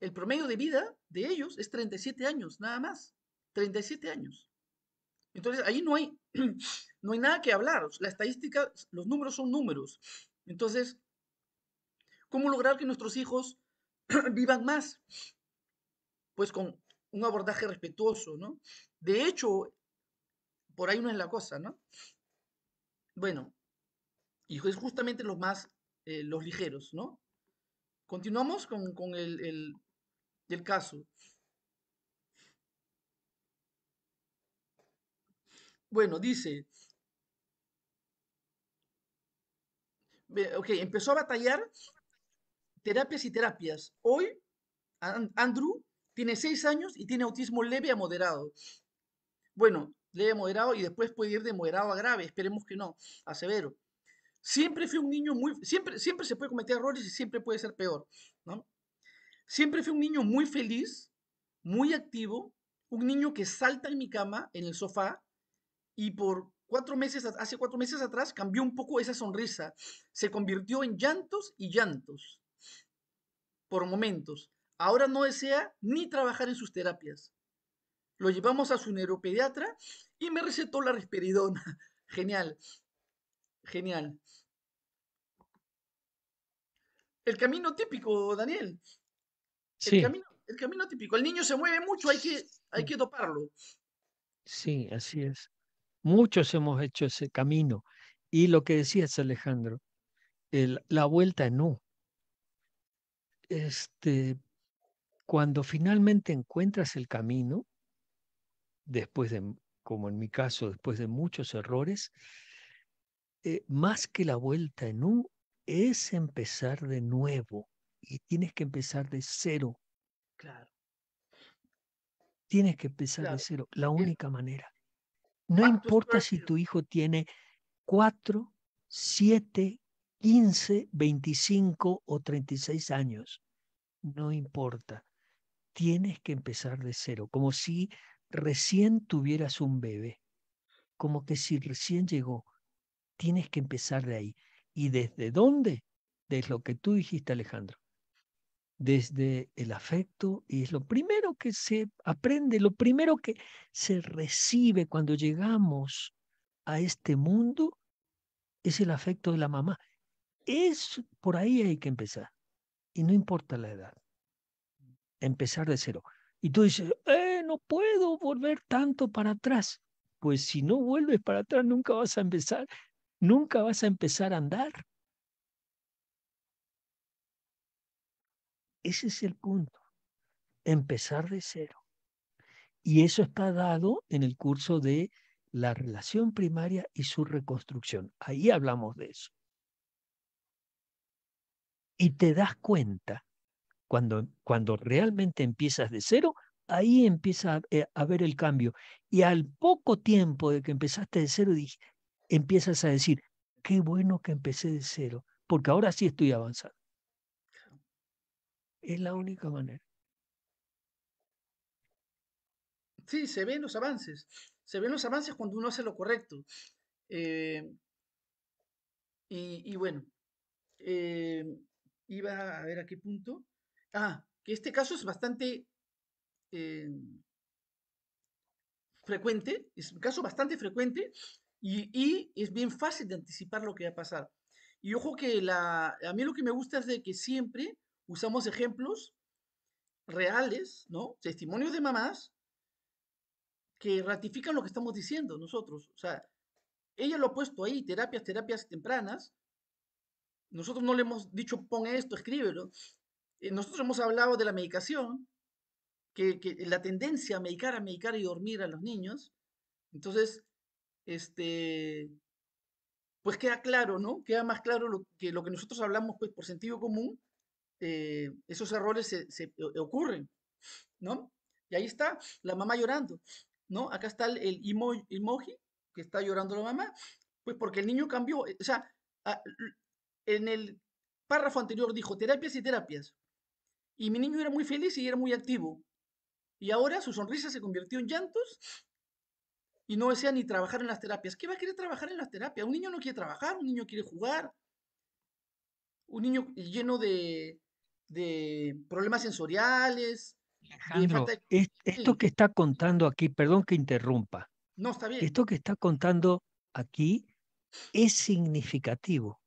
el promedio de vida de ellos es 37 años, nada más. 37 años. Entonces, ahí no hay, [clears throat] no hay nada que hablar. La estadística, los números son números. Entonces, ¿cómo lograr que nuestros hijos [clears throat] vivan más? Pues con un abordaje respetuoso, ¿no? De hecho, por ahí no es la cosa, ¿no? Bueno, y es justamente los más, eh, los ligeros, ¿no? Continuamos con, el, el caso. Bueno, dice, ok, empezó a batallar terapias y terapias. Hoy, Andrew tiene seis años y tiene autismo leve a moderado. Bueno, leve a moderado y después puede ir de moderado a grave, esperemos que no, a severo. Siempre fue un niño muy, siempre, siempre se puede cometer errores y siempre puede ser peor, ¿no? Siempre fue un niño muy feliz, muy activo, un niño que salta en mi cama, en el sofá, y por cuatro meses, hace cuatro meses atrás, cambió un poco esa sonrisa. Se convirtió en llantos y llantos, por momentos. Ahora no desea ni trabajar en sus terapias. Lo llevamos a su neuropediatra y me recetó la risperidona. [laughs] Genial. Genial. El camino típico, Daniel. El, camino, típico. El niño se mueve mucho, hay que, hay que doparlo. Sí, así es. Muchos hemos hecho ese camino. Y lo que decías, Alejandro, la vuelta en Este, cuando finalmente encuentras el camino, después de, como en mi caso, después de muchos errores, eh, más que la vuelta en U, es empezar de nuevo y tienes que empezar de cero. Claro. Tienes que empezar de cero, la única manera. No importa si tu hijo tiene 4, 7, 15, 25 o 36 años. No importa. Tienes que empezar de cero, como si recién tuvieras un bebé, como que si recién llegó. Tienes que empezar de ahí. ¿Y desde dónde? Desde lo que tú dijiste, Alejandro. Desde el afecto y es lo primero que se aprende, lo primero que se recibe cuando llegamos a este mundo es el afecto de la mamá. Es por ahí hay que empezar. Y no importa la edad. Empezar de cero. Y tú dices, eh, no puedo volver tanto para atrás. Pues si no vuelves para atrás, nunca vas a empezar nunca vas a empezar a andar. Ese es el punto, empezar de cero. Y eso está dado en el curso de la relación primaria y su reconstrucción. Ahí hablamos de eso. Y te das cuenta, cuando, cuando realmente empiezas de cero, ahí empieza eh, a, haber ver el cambio. Y al poco tiempo de que empezaste de cero, dije empiezas a decir, qué bueno que empecé de cero, porque ahora sí estoy avanzando. Es la única manera. Sí, se ven los avances. Se ven los avances cuando uno hace lo correcto. Eh, y, bueno, eh, iba a ver a qué punto. Ah, que este caso es bastante eh, frecuente, es un caso bastante frecuente y, es bien fácil de anticipar lo que va a pasar. Y ojo que a mí lo que me gusta es de que siempre usamos ejemplos reales, ¿no? Testimonios de mamás que ratifican lo que estamos diciendo nosotros. O sea, ella lo ha puesto ahí, terapias, terapias tempranas. Nosotros no le hemos dicho pon esto, escríbelo. Eh, nosotros hemos hablado de la medicación, que, que, la tendencia a medicar, a medicar y dormir a los niños. Entonces, este, pues queda claro, ¿no? Queda más claro lo que lo que nosotros hablamos, pues por sentido común, eh, esos errores se, ocurren, ¿no? Y ahí está la mamá llorando, ¿no? Acá está el, emoji que está llorando la mamá, pues porque el niño cambió, eh, o sea, en el párrafo anterior dijo terapias y terapias, y mi niño era muy feliz y era muy activo, y ahora su sonrisa se convirtió en llantos y no desea ni trabajar en las terapias. ¿Qué va a querer trabajar en las terapias? Un niño no quiere trabajar, un niño quiere jugar. Un niño lleno de, problemas sensoriales. esto que está contando aquí, perdón que interrumpa. No, está bien. Esto que está contando aquí es significativo.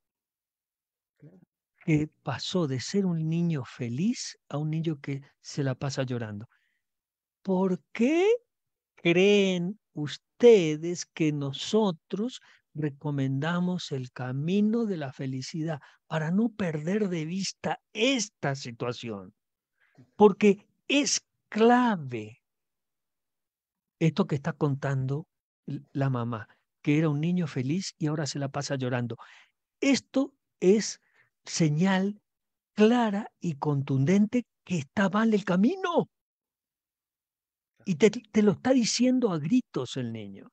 pasó de ser un niño feliz a un niño que se la pasa llorando. ¿Por qué creen ustedes? ustedes que nosotros recomendamos el camino de la felicidad para no perder de vista esta situación, porque es clave esto que está contando la mamá, que era un niño feliz y ahora se la pasa llorando. Esto es señal clara y contundente que está en el camino. Y te, lo está diciendo a gritos el niño.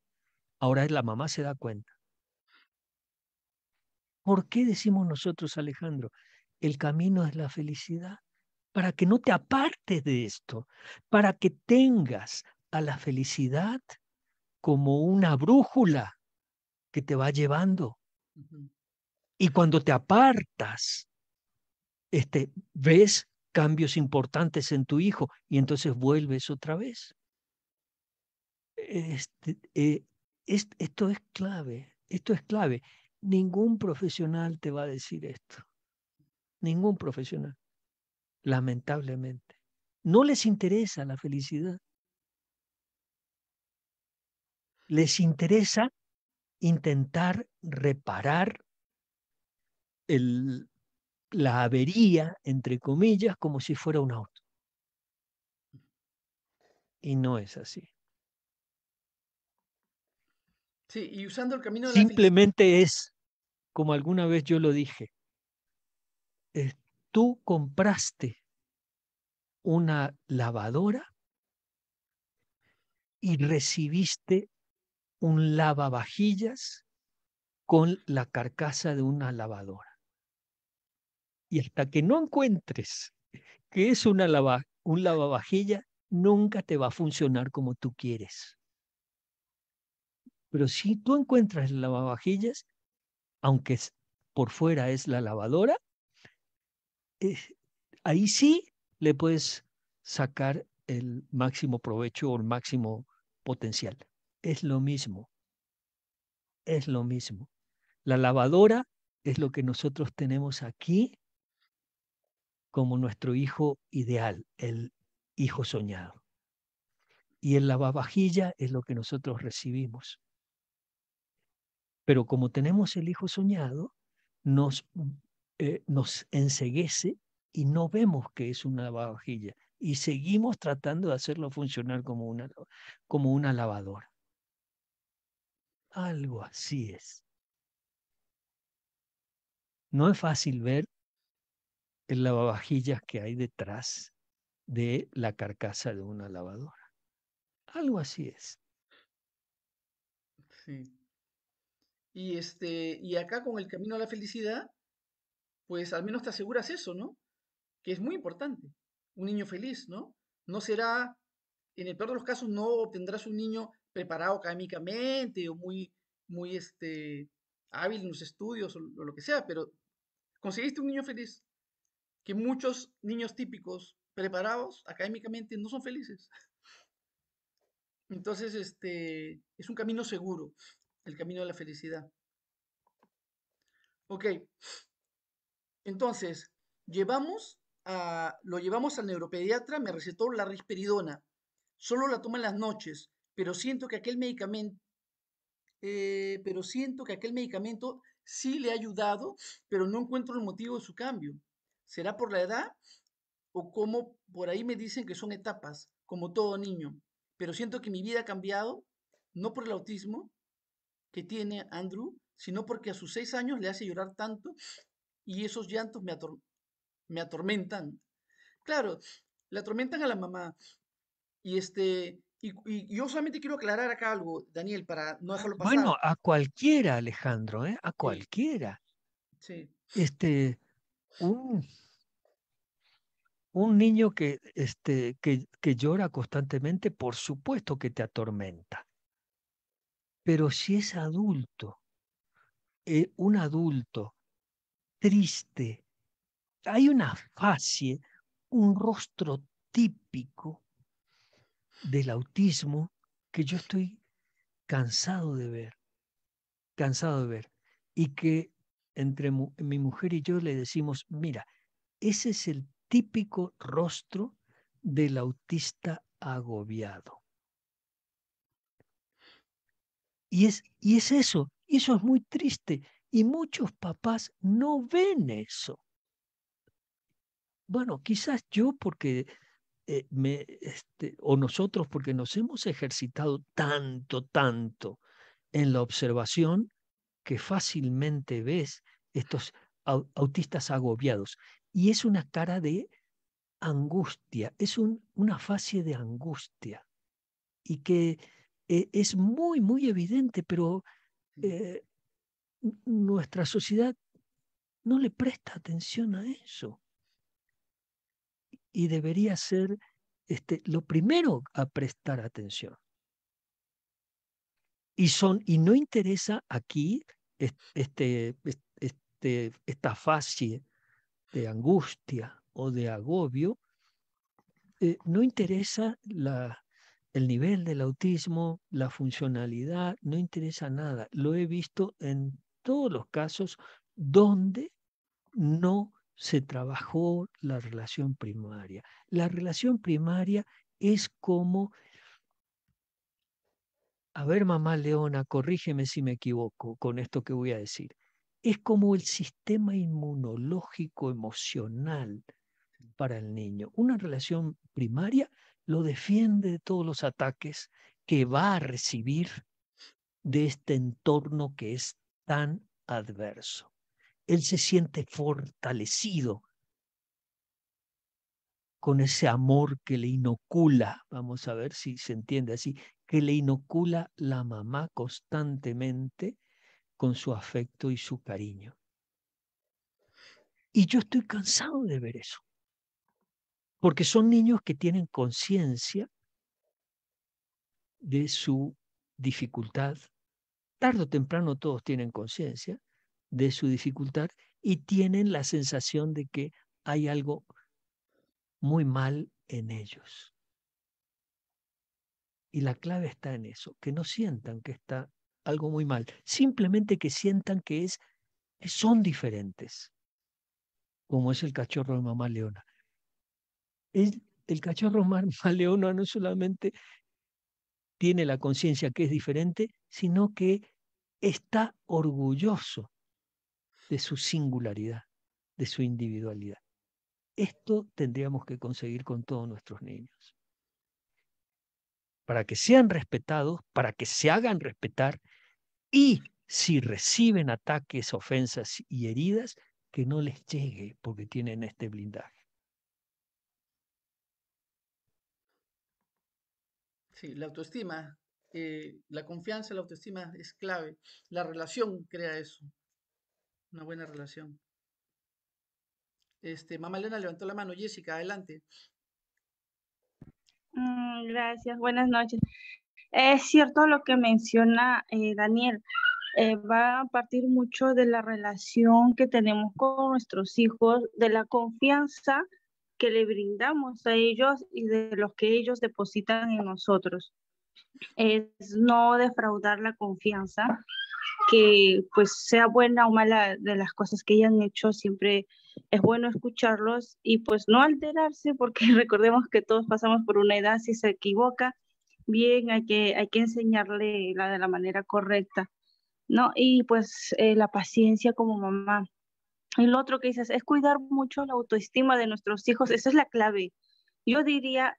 Ahora la mamá se da cuenta. ¿Por qué decimos nosotros, Alejandro? El camino es la felicidad. Para que no te apartes de esto, para que tengas a la felicidad como una brújula que te va llevando. Y cuando te apartas, este, ves cambios importantes en tu hijo y entonces vuelves otra vez. Este, eh, esto es clave, esto es clave. Ningún profesional te va a decir esto. Ningún profesional. Lamentablemente. No les interesa la felicidad. Les interesa intentar reparar la avería, entre comillas, como si fuera un auto. Y no es así. Simplemente es, como alguna vez yo lo dije, eh, tú compraste una lavadora y recibiste un lavavajillas con la carcasa de una lavadora. Y hasta que no encuentres que es una un lavavajilla, nunca te va a funcionar como tú quieres. Pero si tú encuentras el lavavajillas, aunque por fuera es la lavadora, eh, ahí sí le puedes sacar el máximo provecho o el máximo potencial. Es lo mismo. Es lo mismo. La lavadora es lo que nosotros tenemos aquí como nuestro hijo ideal, el hijo soñado. Y el lavavajilla es lo que nosotros recibimos. Pero como tenemos el hijo soñado, nos, mm, eh, nos enseguece y no vemos que es una lavavajilla y seguimos tratando de hacerlo funcionar como una, como una lavadora. Algo así es. No es fácil ver el lavavajillas que hay detrás de la carcasa de una lavadora. Algo así es. Sí. Y, este, y acá con el camino a la felicidad, pues al menos te aseguras eso, ¿no? Que es muy importante. Un niño feliz, ¿no? No será, en el peor de los casos, no obtendrás un niño preparado académicamente o muy, muy este, hábil en los estudios o, lo que sea, pero conseguiste un niño feliz. Que muchos niños típicos preparados académicamente no son felices. Entonces, este, es un camino seguro el camino de la felicidad. Ok, entonces, llevamos a, lo llevamos al neuropediatra, me recetó la risperidona. Solo la toma en las noches, pero siento que aquel medicamento, eh, pero siento que aquel medicamento sí le ha ayudado, pero no encuentro el motivo de su cambio. ¿Será por la edad? O como por ahí me dicen que son etapas, como todo niño. Pero siento que mi vida ha cambiado, no por el autismo, que tiene Andrew, sino porque a sus seis años le hace llorar tanto y esos llantos me, me atormentan. Claro, le atormentan a la mamá. Y este, y, yo solamente quiero aclarar acá algo, Daniel, para no ah, dejarlo pasar. Bueno, a cualquiera, Alejandro, ¿eh? a cualquiera. Sí. Este, un, un niño que, este, que, que llora constantemente, por supuesto que te atormenta. Pero si es adulto, eh, un adulto triste, hay una facie, un rostro típico del autismo que yo estoy cansado de ver, cansado de ver, y que entre mi mujer y yo le decimos, mira, ese es el típico rostro del autista agobiado. Y es, y es eso, y eso es muy triste. Y muchos papás no ven eso. Bueno, quizás yo porque eh, me, este, o nosotros porque nos hemos ejercitado tanto, tanto en la observación que fácilmente ves estos autistas agobiados. Y es una cara de angustia, es un, una fase de angustia. Y que eh, es muy, muy evidente, pero eh, nuestra sociedad no le presta atención a eso. Y debería ser este, lo primero a prestar atención. Y, son, y no interesa aquí este, este, esta fase de angustia o de agobio, eh, no interesa la, el nivel del autismo, la funcionalidad, no interesa nada. Lo he visto en todos los casos donde no se trabajó la relación primaria. La relación primaria es como, a ver mamá Leona, corrígeme si me equivoco con esto que voy a decir, es como el sistema inmunológico emocional para el niño. Una relación primaria lo defiende de todos los ataques que va a recibir de este entorno que es tan adverso. Él se siente fortalecido con ese amor que le inocula, vamos a ver si se entiende así, que le inocula la mamá constantemente con su afecto y su cariño. Y yo estoy cansado de ver eso porque son niños que tienen conciencia de su dificultad, tarde o temprano todos tienen conciencia de su dificultad y tienen la sensación de que hay algo muy mal en ellos. Y la clave está en eso, que no sientan que está algo muy mal, simplemente que sientan que es, son diferentes, como es el cachorro de mamá leona el, el cachorro [laughs] leona no solamente tiene la conciencia que es diferente, sino que está orgulloso de su singularidad, de su individualidad. Esto tendríamos que conseguir con todos nuestros niños. Para que sean respetados, para que se hagan respetar y si reciben ataques, ofensas y heridas, que no les llegue porque tienen este blindaje. Sí, la autoestima, eh, la confianza, la autoestima es clave. La relación crea eso, una buena relación. Este, mamá Elena levantó la mano. Jessica, adelante. Mm, gracias, buenas noches. Es cierto lo que menciona eh, Daniel. Eh, va a partir mucho de la relación que tenemos con nuestros hijos, de la confianza que le brindamos a ellos y de los que ellos depositan en nosotros. Es no defraudar la confianza, que pues sea buena o mala de las cosas que hayan hecho, siempre es bueno escucharlos y pues no alterarse, porque [laughs] recordemos que todos pasamos por una edad, si se equivoca, bien, hay que, hay que enseñarle la de la manera correcta, ¿no? Y pues eh, la paciencia como mamá, y otro que dices es cuidar mucho la autoestima de nuestros hijos. Esa es la clave. Yo diría,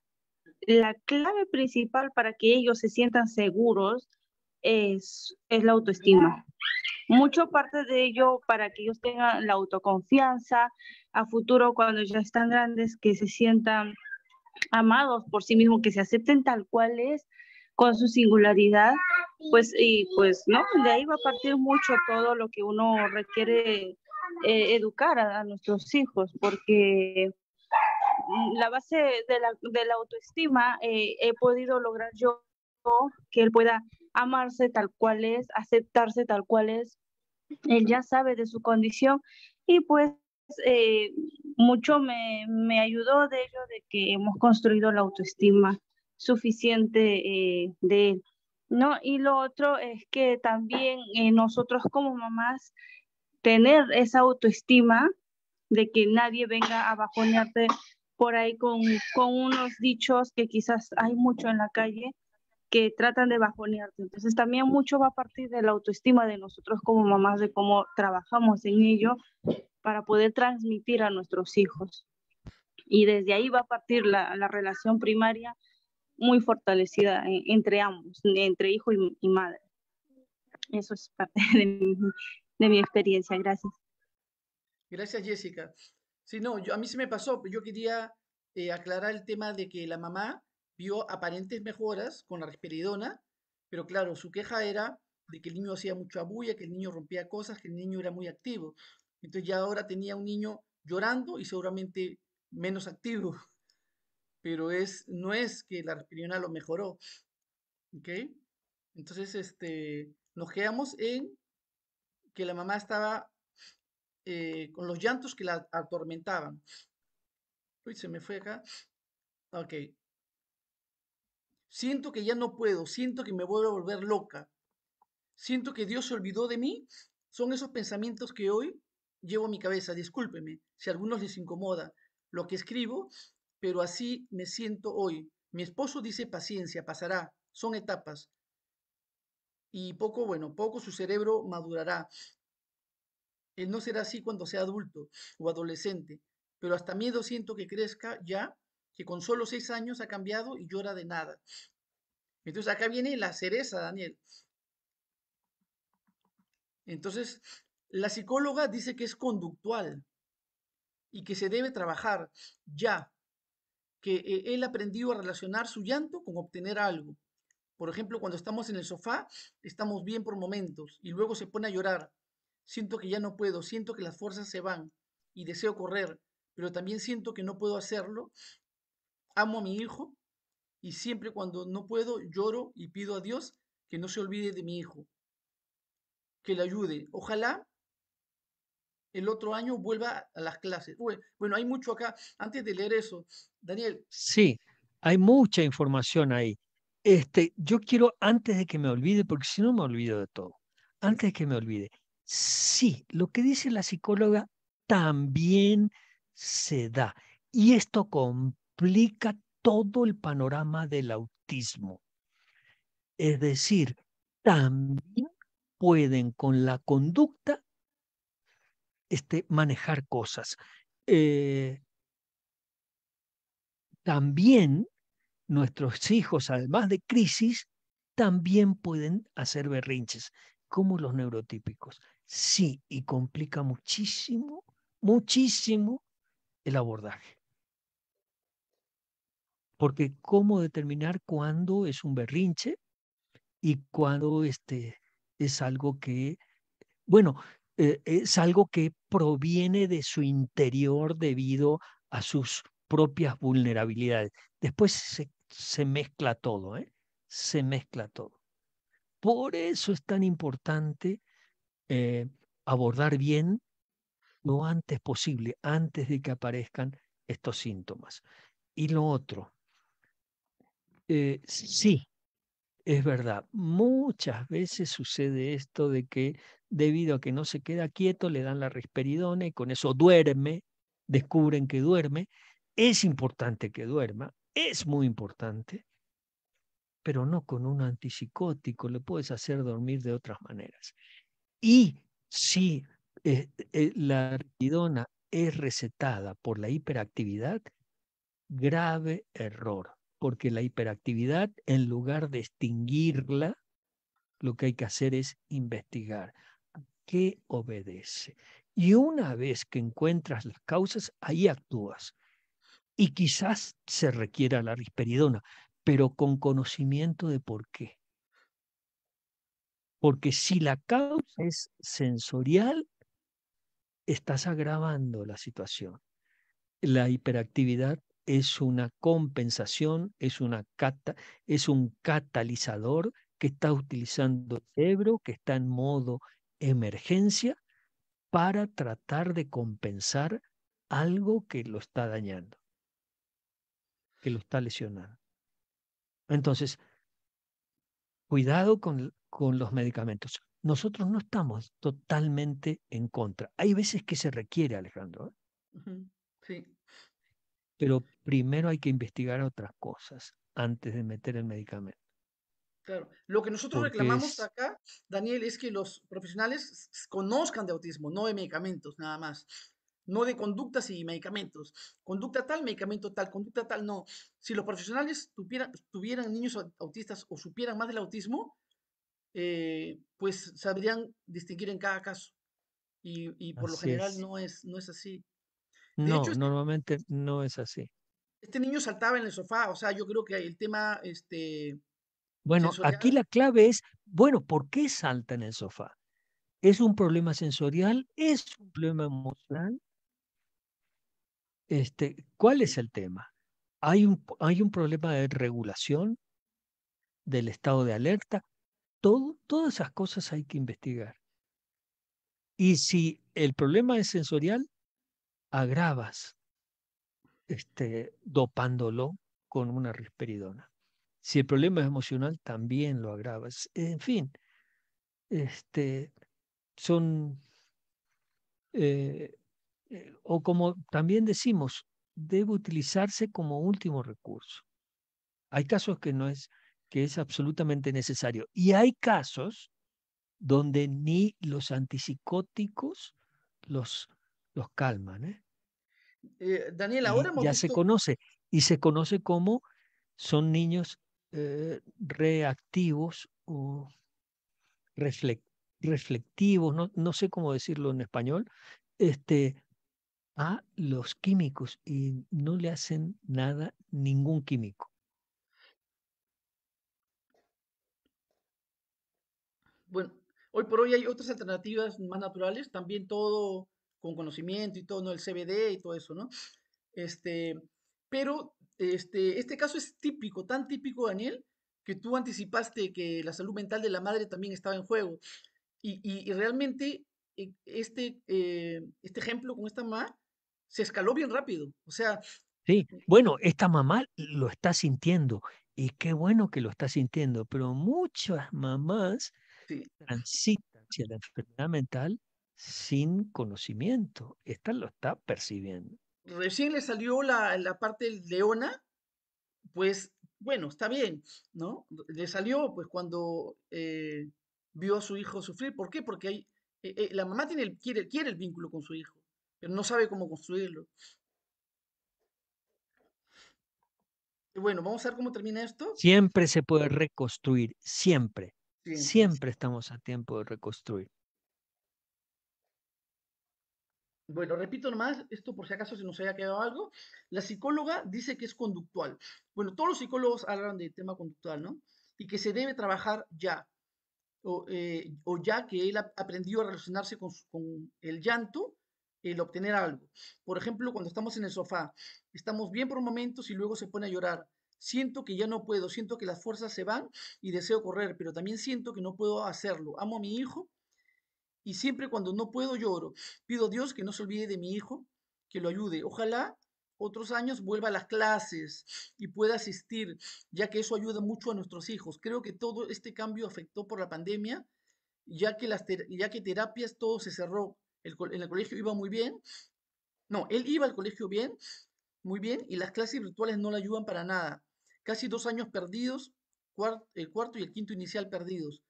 la clave principal para que ellos se sientan seguros es, es la autoestima. Mucho parte de ello para que ellos tengan la autoconfianza a futuro cuando ya están grandes, que se sientan amados por sí mismos, que se acepten tal cual es, con su singularidad, pues, y pues, ¿no? De ahí va a partir mucho todo lo que uno requiere eh, educar a, nuestros hijos, porque la base de la, autoestima eh, he podido lograr yo que él pueda amarse tal cual es, aceptarse tal cual es. Él ya sabe de su condición y pues eh, mucho me, ayudó de ello, de que hemos construido la autoestima suficiente de él. ¿no? Y lo otro es que también nosotros como mamás tener esa autoestima de que nadie venga a bajonearte por ahí con, con unos dichos que quizás hay mucho en la calle que tratan de bajonearte. Entonces también mucho va a partir de la autoestima de nosotros como mamás, de cómo trabajamos en ello para poder transmitir a nuestros hijos. Y desde ahí va a partir la, la relación primaria muy fortalecida entre ambos, entre hijo y, y madre. Eso es parte de mi, de mi experiencia. Gracias. Gracias, Jessica. Sí, no, a mí se me pasó, yo quería eh, aclarar el tema de que la mamá vio aparentes mejoras con la respiridona, pero claro, su queja era de que el niño hacía mucha bulla, que el niño rompía cosas, que el niño era muy activo. Entonces ya ahora tenía un niño llorando y seguramente menos activo. [laughs] Pero es, no es que la respiridona lo mejoró. Entonces, este, nos quedamos en que la mamá estaba eh, con los llantos que la atormentaban. Uy, se me fue acá. Ok. Siento que ya no puedo, siento que me voy a volver loca. Siento que Dios se olvidó de mí. Son esos pensamientos que hoy llevo a mi cabeza. Discúlpeme si a algunos les incomoda lo que escribo, pero así me siento hoy. Mi esposo dice paciencia, pasará. Son etapas y poco, bueno, poco su cerebro madurará. Él no será así cuando sea adulto o adolescente, pero hasta miedo siento que crezca ya, que con solo seis años ha cambiado y llora de nada. Entonces acá viene la cereza, Daniel. Entonces, la psicóloga dice que es conductual y que se debe trabajar ya, que eh, él aprendió a relacionar su llanto con obtener algo. Por ejemplo, cuando estamos en el sofá, estamos bien por momentos y luego se pone a llorar. Siento que ya no puedo, siento que las fuerzas se van y deseo correr, pero también siento que no puedo hacerlo. Amo a mi hijo y siempre cuando no puedo lloro y pido a Dios que no se olvide de mi hijo, que le ayude. Ojalá el otro año vuelva a las clases. bueno, hay mucho acá. Antes de leer eso, Daniel. Sí, hay mucha información ahí. Este, yo quiero, antes de que me olvide, porque si no me olvido de todo, antes de que me olvide, sí, lo que dice la psicóloga también se da. Y esto complica todo el panorama del autismo. Es decir, también pueden con la conducta este, manejar cosas. Eh, también nuestros hijos, además de crisis, también pueden hacer berrinches, como los neurotípicos. Sí, y complica muchísimo, muchísimo el abordaje. Porque cómo determinar cuándo es un berrinche y cuándo este, es algo que, bueno, eh, es algo que proviene de su interior debido a sus propias vulnerabilidades. Después se se mezcla todo, ¿eh? Se mezcla todo. Por eso es tan importante eh, abordar bien lo antes posible, antes de que aparezcan estos síntomas. Y lo otro, eh, sí, es verdad, muchas veces sucede esto de que debido a que no se queda quieto, le dan la risperidona y con eso duerme, descubren que duerme. Es importante que duerma, es muy importante, pero no con un antipsicótico, le puedes hacer dormir de otras maneras. Y si eh, eh, la aridona es recetada por la hiperactividad, grave error, porque la hiperactividad, en lugar de extinguirla, lo que hay que hacer es investigar a qué obedece. Y una vez que encuentras las causas, ahí actúas y quizás se requiera la risperidona, pero con conocimiento de por qué. Porque si la causa es sensorial, estás agravando la situación. La hiperactividad es una compensación, es, una es un catalizador que está utilizando el cerebro, que está en modo emergencia, para tratar de compensar algo que lo está dañando que lo está lesionando. Entonces, cuidado con, los medicamentos. Nosotros no estamos totalmente en contra. Hay veces que se requiere, Alejandro. ¿eh? Sí. Pero primero hay que investigar otras cosas antes de meter el medicamento. Claro. Lo que nosotros reclamamos acá, Daniel, es que los profesionales conozcan de autismo, no de medicamentos, nada más no de conductas y medicamentos. Conducta tal, medicamento tal, conducta tal, no. Si los profesionales tuvieran, niños autistas o supieran más del autismo, eh, pues sabrían distinguir en cada caso. Y, por lo general no, es, no es así. no, este normalmente no es así. Este niño saltaba en el sofá, o sea, yo creo que el tema... Este, bueno, aquí la clave es, bueno, ¿por qué salta en el sofá? ¿Es un problema sensorial? ¿Es un problema emocional? Este, ¿Cuál es el tema? Hay un, hay un problema de regulación del estado de alerta. todas esas cosas hay que investigar. Y si el problema es sensorial, agravas este, dopándolo con una risperidona. Si el problema es emocional, también lo agravas. En fin, este, son eh, eh, o como también decimos, debe utilizarse como último recurso. Hay casos que no es, que es absolutamente necesario. Y hay casos donde ni los antipsicóticos los, los calman. ¿eh? eh Daniel, ahora hemos ya se conoce y se conoce como son niños eh, reactivos o reflectivos, no, no, sé cómo decirlo en español, este, a los químicos y no le hacen nada ningún químico. Bueno, hoy por hoy hay otras alternativas más naturales, también todo con conocimiento y todo, ¿no? El CBD y todo eso, ¿no? Este, pero este, este caso es típico, tan típico, Daniel, que tú anticipaste que la salud mental de la madre también estaba en juego. Y, y, realmente eh, este, eh, este ejemplo con esta mamá se escaló bien rápido. O sea. Sí, eh, eh, bueno, esta mamá lo está sintiendo y qué bueno que lo está sintiendo, pero muchas mamás transitan hacia la enfermedad mental sin conocimiento. Esta lo está percibiendo. Recién le salió la, la parte leona, pues bueno, está bien, ¿no? Le salió pues cuando eh, vio a su hijo sufrir. ¿Por qué? Porque hay, la mamá tiene quiere el vínculo con su hijo pero no sabe cómo construirlo. bueno, vamos a ver cómo termina esto. Siempre se puede reconstruir, siempre. siempre estamos a tiempo de reconstruir. Bueno, repito nomás, esto por si acaso se nos haya quedado algo. La psicóloga dice que es conductual. Bueno, todos los psicólogos hablan del tema conductual, ¿no? Y que se debe trabajar ya. O, eh, ya que él ha aprendido a relacionarse con el llanto el obtener algo. Por ejemplo, cuando estamos en el sofá, estamos bien por momentos y luego se pone a llorar. Siento que ya no puedo, siento que las fuerzas se van y deseo correr, pero también siento que no puedo hacerlo. Amo a mi hijo y siempre cuando no puedo lloro. Pido a Dios que no se olvide de mi hijo, que lo ayude. Ojalá otros años vuelva a las clases y pueda asistir, ya que eso ayuda mucho a nuestros hijos. Creo que todo este cambio afectó por la pandemia, ya que, las ya que terapias todo se cerró el, en el colegio iba muy bien, no, él iba al colegio bien, muy bien, y las clases virtuales no le ayudan para nada. Casi dos años perdidos, el cuarto y el quinto inicial perdidos.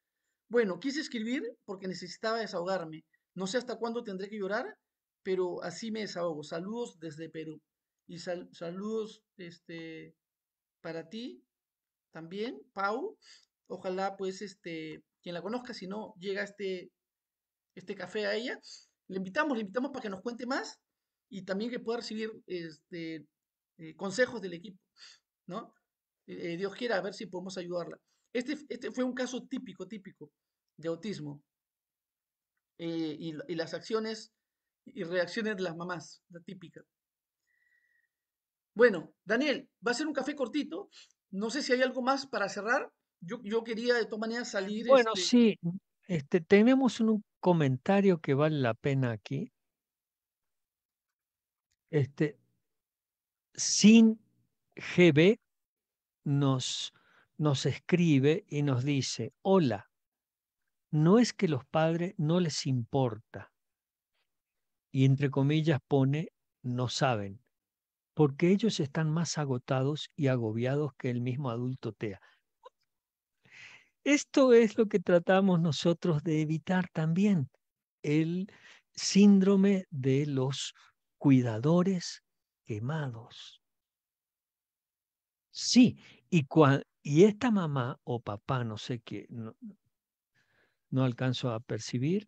Bueno, quise escribir porque necesitaba desahogarme. No sé hasta cuándo tendré que llorar, pero así me desahogo. Saludos desde Perú. Y saludos este, para ti también, Pau. Ojalá pues este, quien la conozca, si no, llega este, este café a ella. Le invitamos, le invitamos para que nos cuente más y también que pueda recibir este, eh, consejos del equipo, ¿no? Eh, eh, Dios quiera, a ver si podemos ayudarla. Este, este fue un caso típico, típico de autismo y, las acciones y reacciones de las mamás, la típica. Bueno, Daniel, va a ser un café cortito. No sé si hay algo más para cerrar. Yo, quería de todas maneras salir. Bueno, este sí, este, tenemos un comentario que vale la pena aquí. Este, sin GB nos, nos escribe y nos dice, hola, no es que los padres no les importa. Y entre comillas pone, no saben, porque ellos están más agotados y agobiados que el mismo adulto TEA. Esto es lo que tratamos nosotros de evitar también, el síndrome de los cuidadores quemados. Sí, y, y esta mamá o papá, no sé qué, no, no alcanzo a percibir,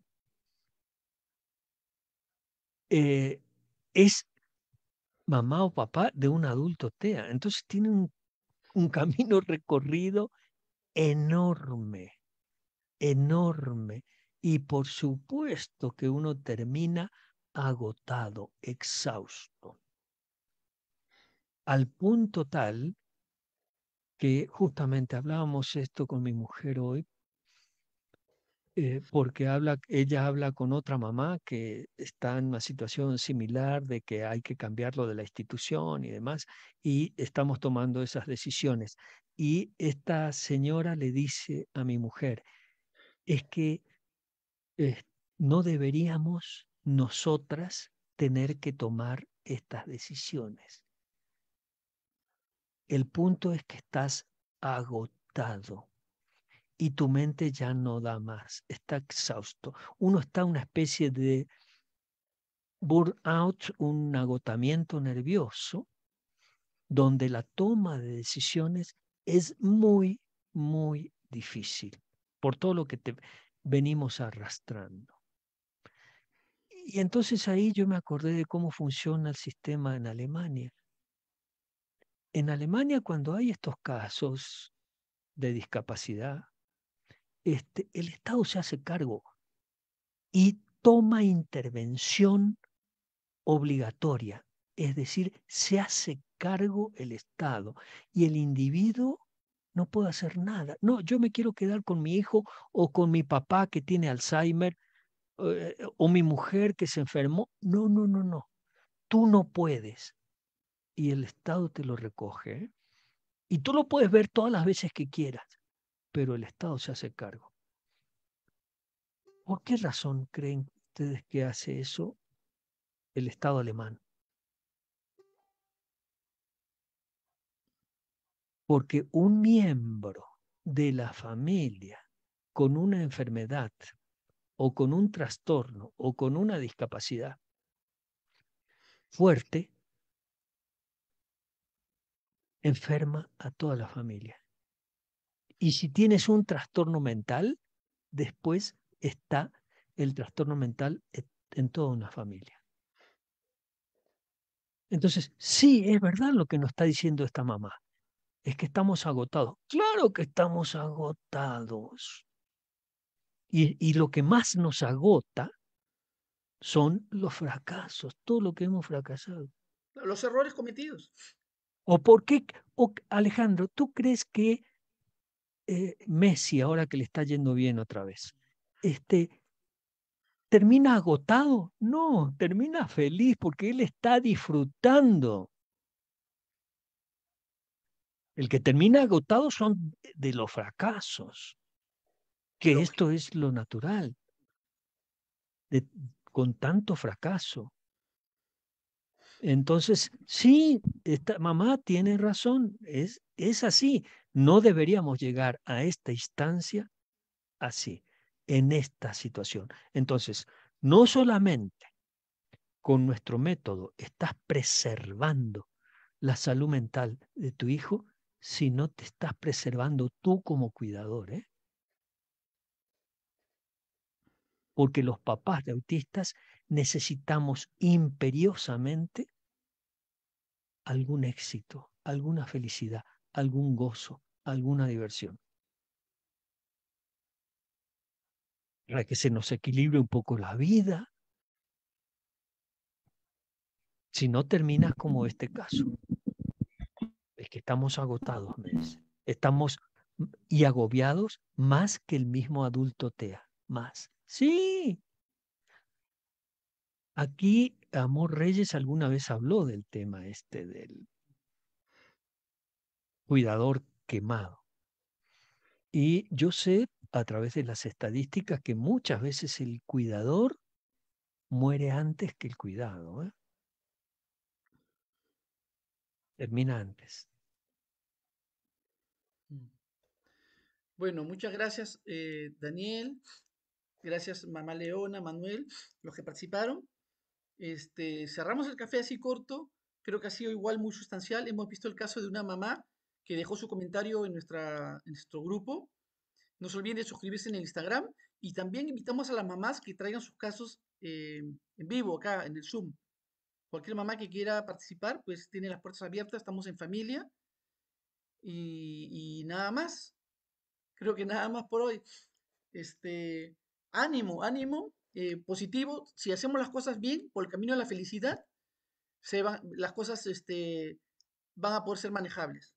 eh, es mamá o papá de un adulto TEA. Entonces tiene un [laughs] camino recorrido enorme, enorme. Y por supuesto que uno termina agotado, exhausto, al punto tal que justamente hablábamos esto con mi mujer hoy, eh, porque habla, ella habla con otra mamá que está en una situación similar de que hay que cambiarlo de la institución y demás, y estamos tomando esas decisiones. Y esta señora le dice a mi mujer, es que no deberíamos nosotras tener que tomar estas decisiones. El punto es que estás agotado y tu mente ya no da más, está exhausto. Uno está en una especie de burnout, un agotamiento nervioso, donde la toma de decisiones es muy, muy difícil por todo lo que te venimos arrastrando. Y entonces ahí yo me acordé de cómo funciona el sistema en Alemania. En Alemania cuando hay estos casos de discapacidad, este, el Estado se hace cargo y toma intervención obligatoria es decir, se hace cargo el Estado y el individuo no puede hacer nada. No, yo me quiero quedar con mi hijo o con mi papá que tiene Alzheimer eh, eh, o mi mujer que se enfermó. No, no, no, no. Tú no puedes. Y el Estado te lo recoge. Y tú lo puedes ver todas las veces que quieras, pero el Estado se hace cargo. ¿Por qué razón creen ustedes que hace eso el Estado alemán? Porque un miembro de la familia con una enfermedad o con un trastorno o con una discapacidad fuerte, enferma a toda la familia. Y si tienes un trastorno mental, después está el trastorno mental en toda una familia. Entonces, sí, es verdad lo que nos está diciendo esta mamá es que estamos agotados. Claro que estamos agotados. Y, lo que más nos agota son los fracasos, todo lo que hemos fracasado. Los errores cometidos. ¿O por qué, Alejandro, tú crees que eh, Messi, ahora que le está yendo bien otra vez, este, termina agotado? No, termina feliz porque él está disfrutando el que termina agotado son de los fracasos, que esto es lo natural, con tanto fracaso. Entonces, sí, esta mamá tiene razón, es, es así. No deberíamos llegar a esta instancia así, en esta situación. Entonces, no solamente con nuestro método estás preservando la salud mental de tu hijo, si no te estás preservando tú como cuidador. ¿eh? Porque los papás de autistas necesitamos imperiosamente algún éxito, alguna felicidad, algún gozo, alguna diversión. Para que se nos equilibre un poco la vida. Si no terminas como este caso estamos agotados, Estamos y agobiados más que el mismo adulto TEA, más. Sí. Aquí Amor Reyes alguna vez habló del tema este del cuidador quemado. Y yo sé a través de las estadísticas que muchas veces el cuidador muere antes que el cuidado. ¿eh? Termina antes. Bueno, muchas gracias eh, Daniel, gracias mamá Leona, Manuel, los que participaron. Este, cerramos el café así corto, creo que ha sido igual muy sustancial. Hemos visto el caso de una mamá que dejó su comentario en, nuestra, nuestro grupo. No se olviden de suscribirse en el Instagram y también invitamos a las mamás que traigan sus casos eh, en vivo acá en el Zoom. Cualquier mamá que quiera participar, pues tiene las puertas abiertas, estamos en familia. y nada más creo que nada más por hoy. Este, ánimo, ánimo, eh, positivo. Si hacemos las cosas bien por el camino de la felicidad, se van, las cosas este, van a poder ser manejables.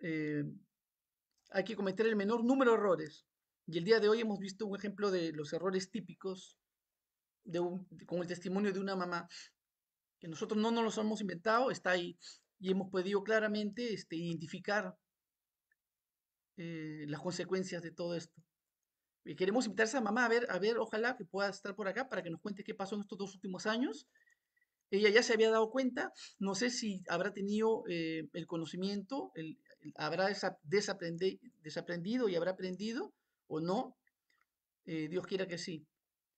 Eh, hay que cometer el menor número de errores. Y el día de hoy hemos visto un ejemplo de los errores típicos de con el testimonio de una mamá que nosotros no nos los hemos inventado, está ahí y hemos podido claramente este, identificar eh, las consecuencias de todo esto. Y queremos invitar a mamá a ver, a ver, ojalá que pueda estar por acá para que nos cuente qué pasó en estos dos últimos años. Ella ya se había dado cuenta, no sé si habrá tenido eh, el conocimiento, habrá desaprendido y habrá aprendido o no. Eh, Dios quiera que sí.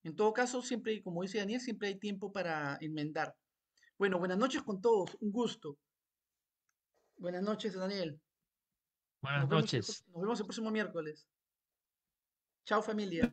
En todo caso, siempre, como dice Daniel, siempre hay tiempo para enmendar. Bueno, buenas noches con todos, un gusto. Buenas noches, Daniel. Buenas noches. nos vemos el próximo miércoles. Chao familia.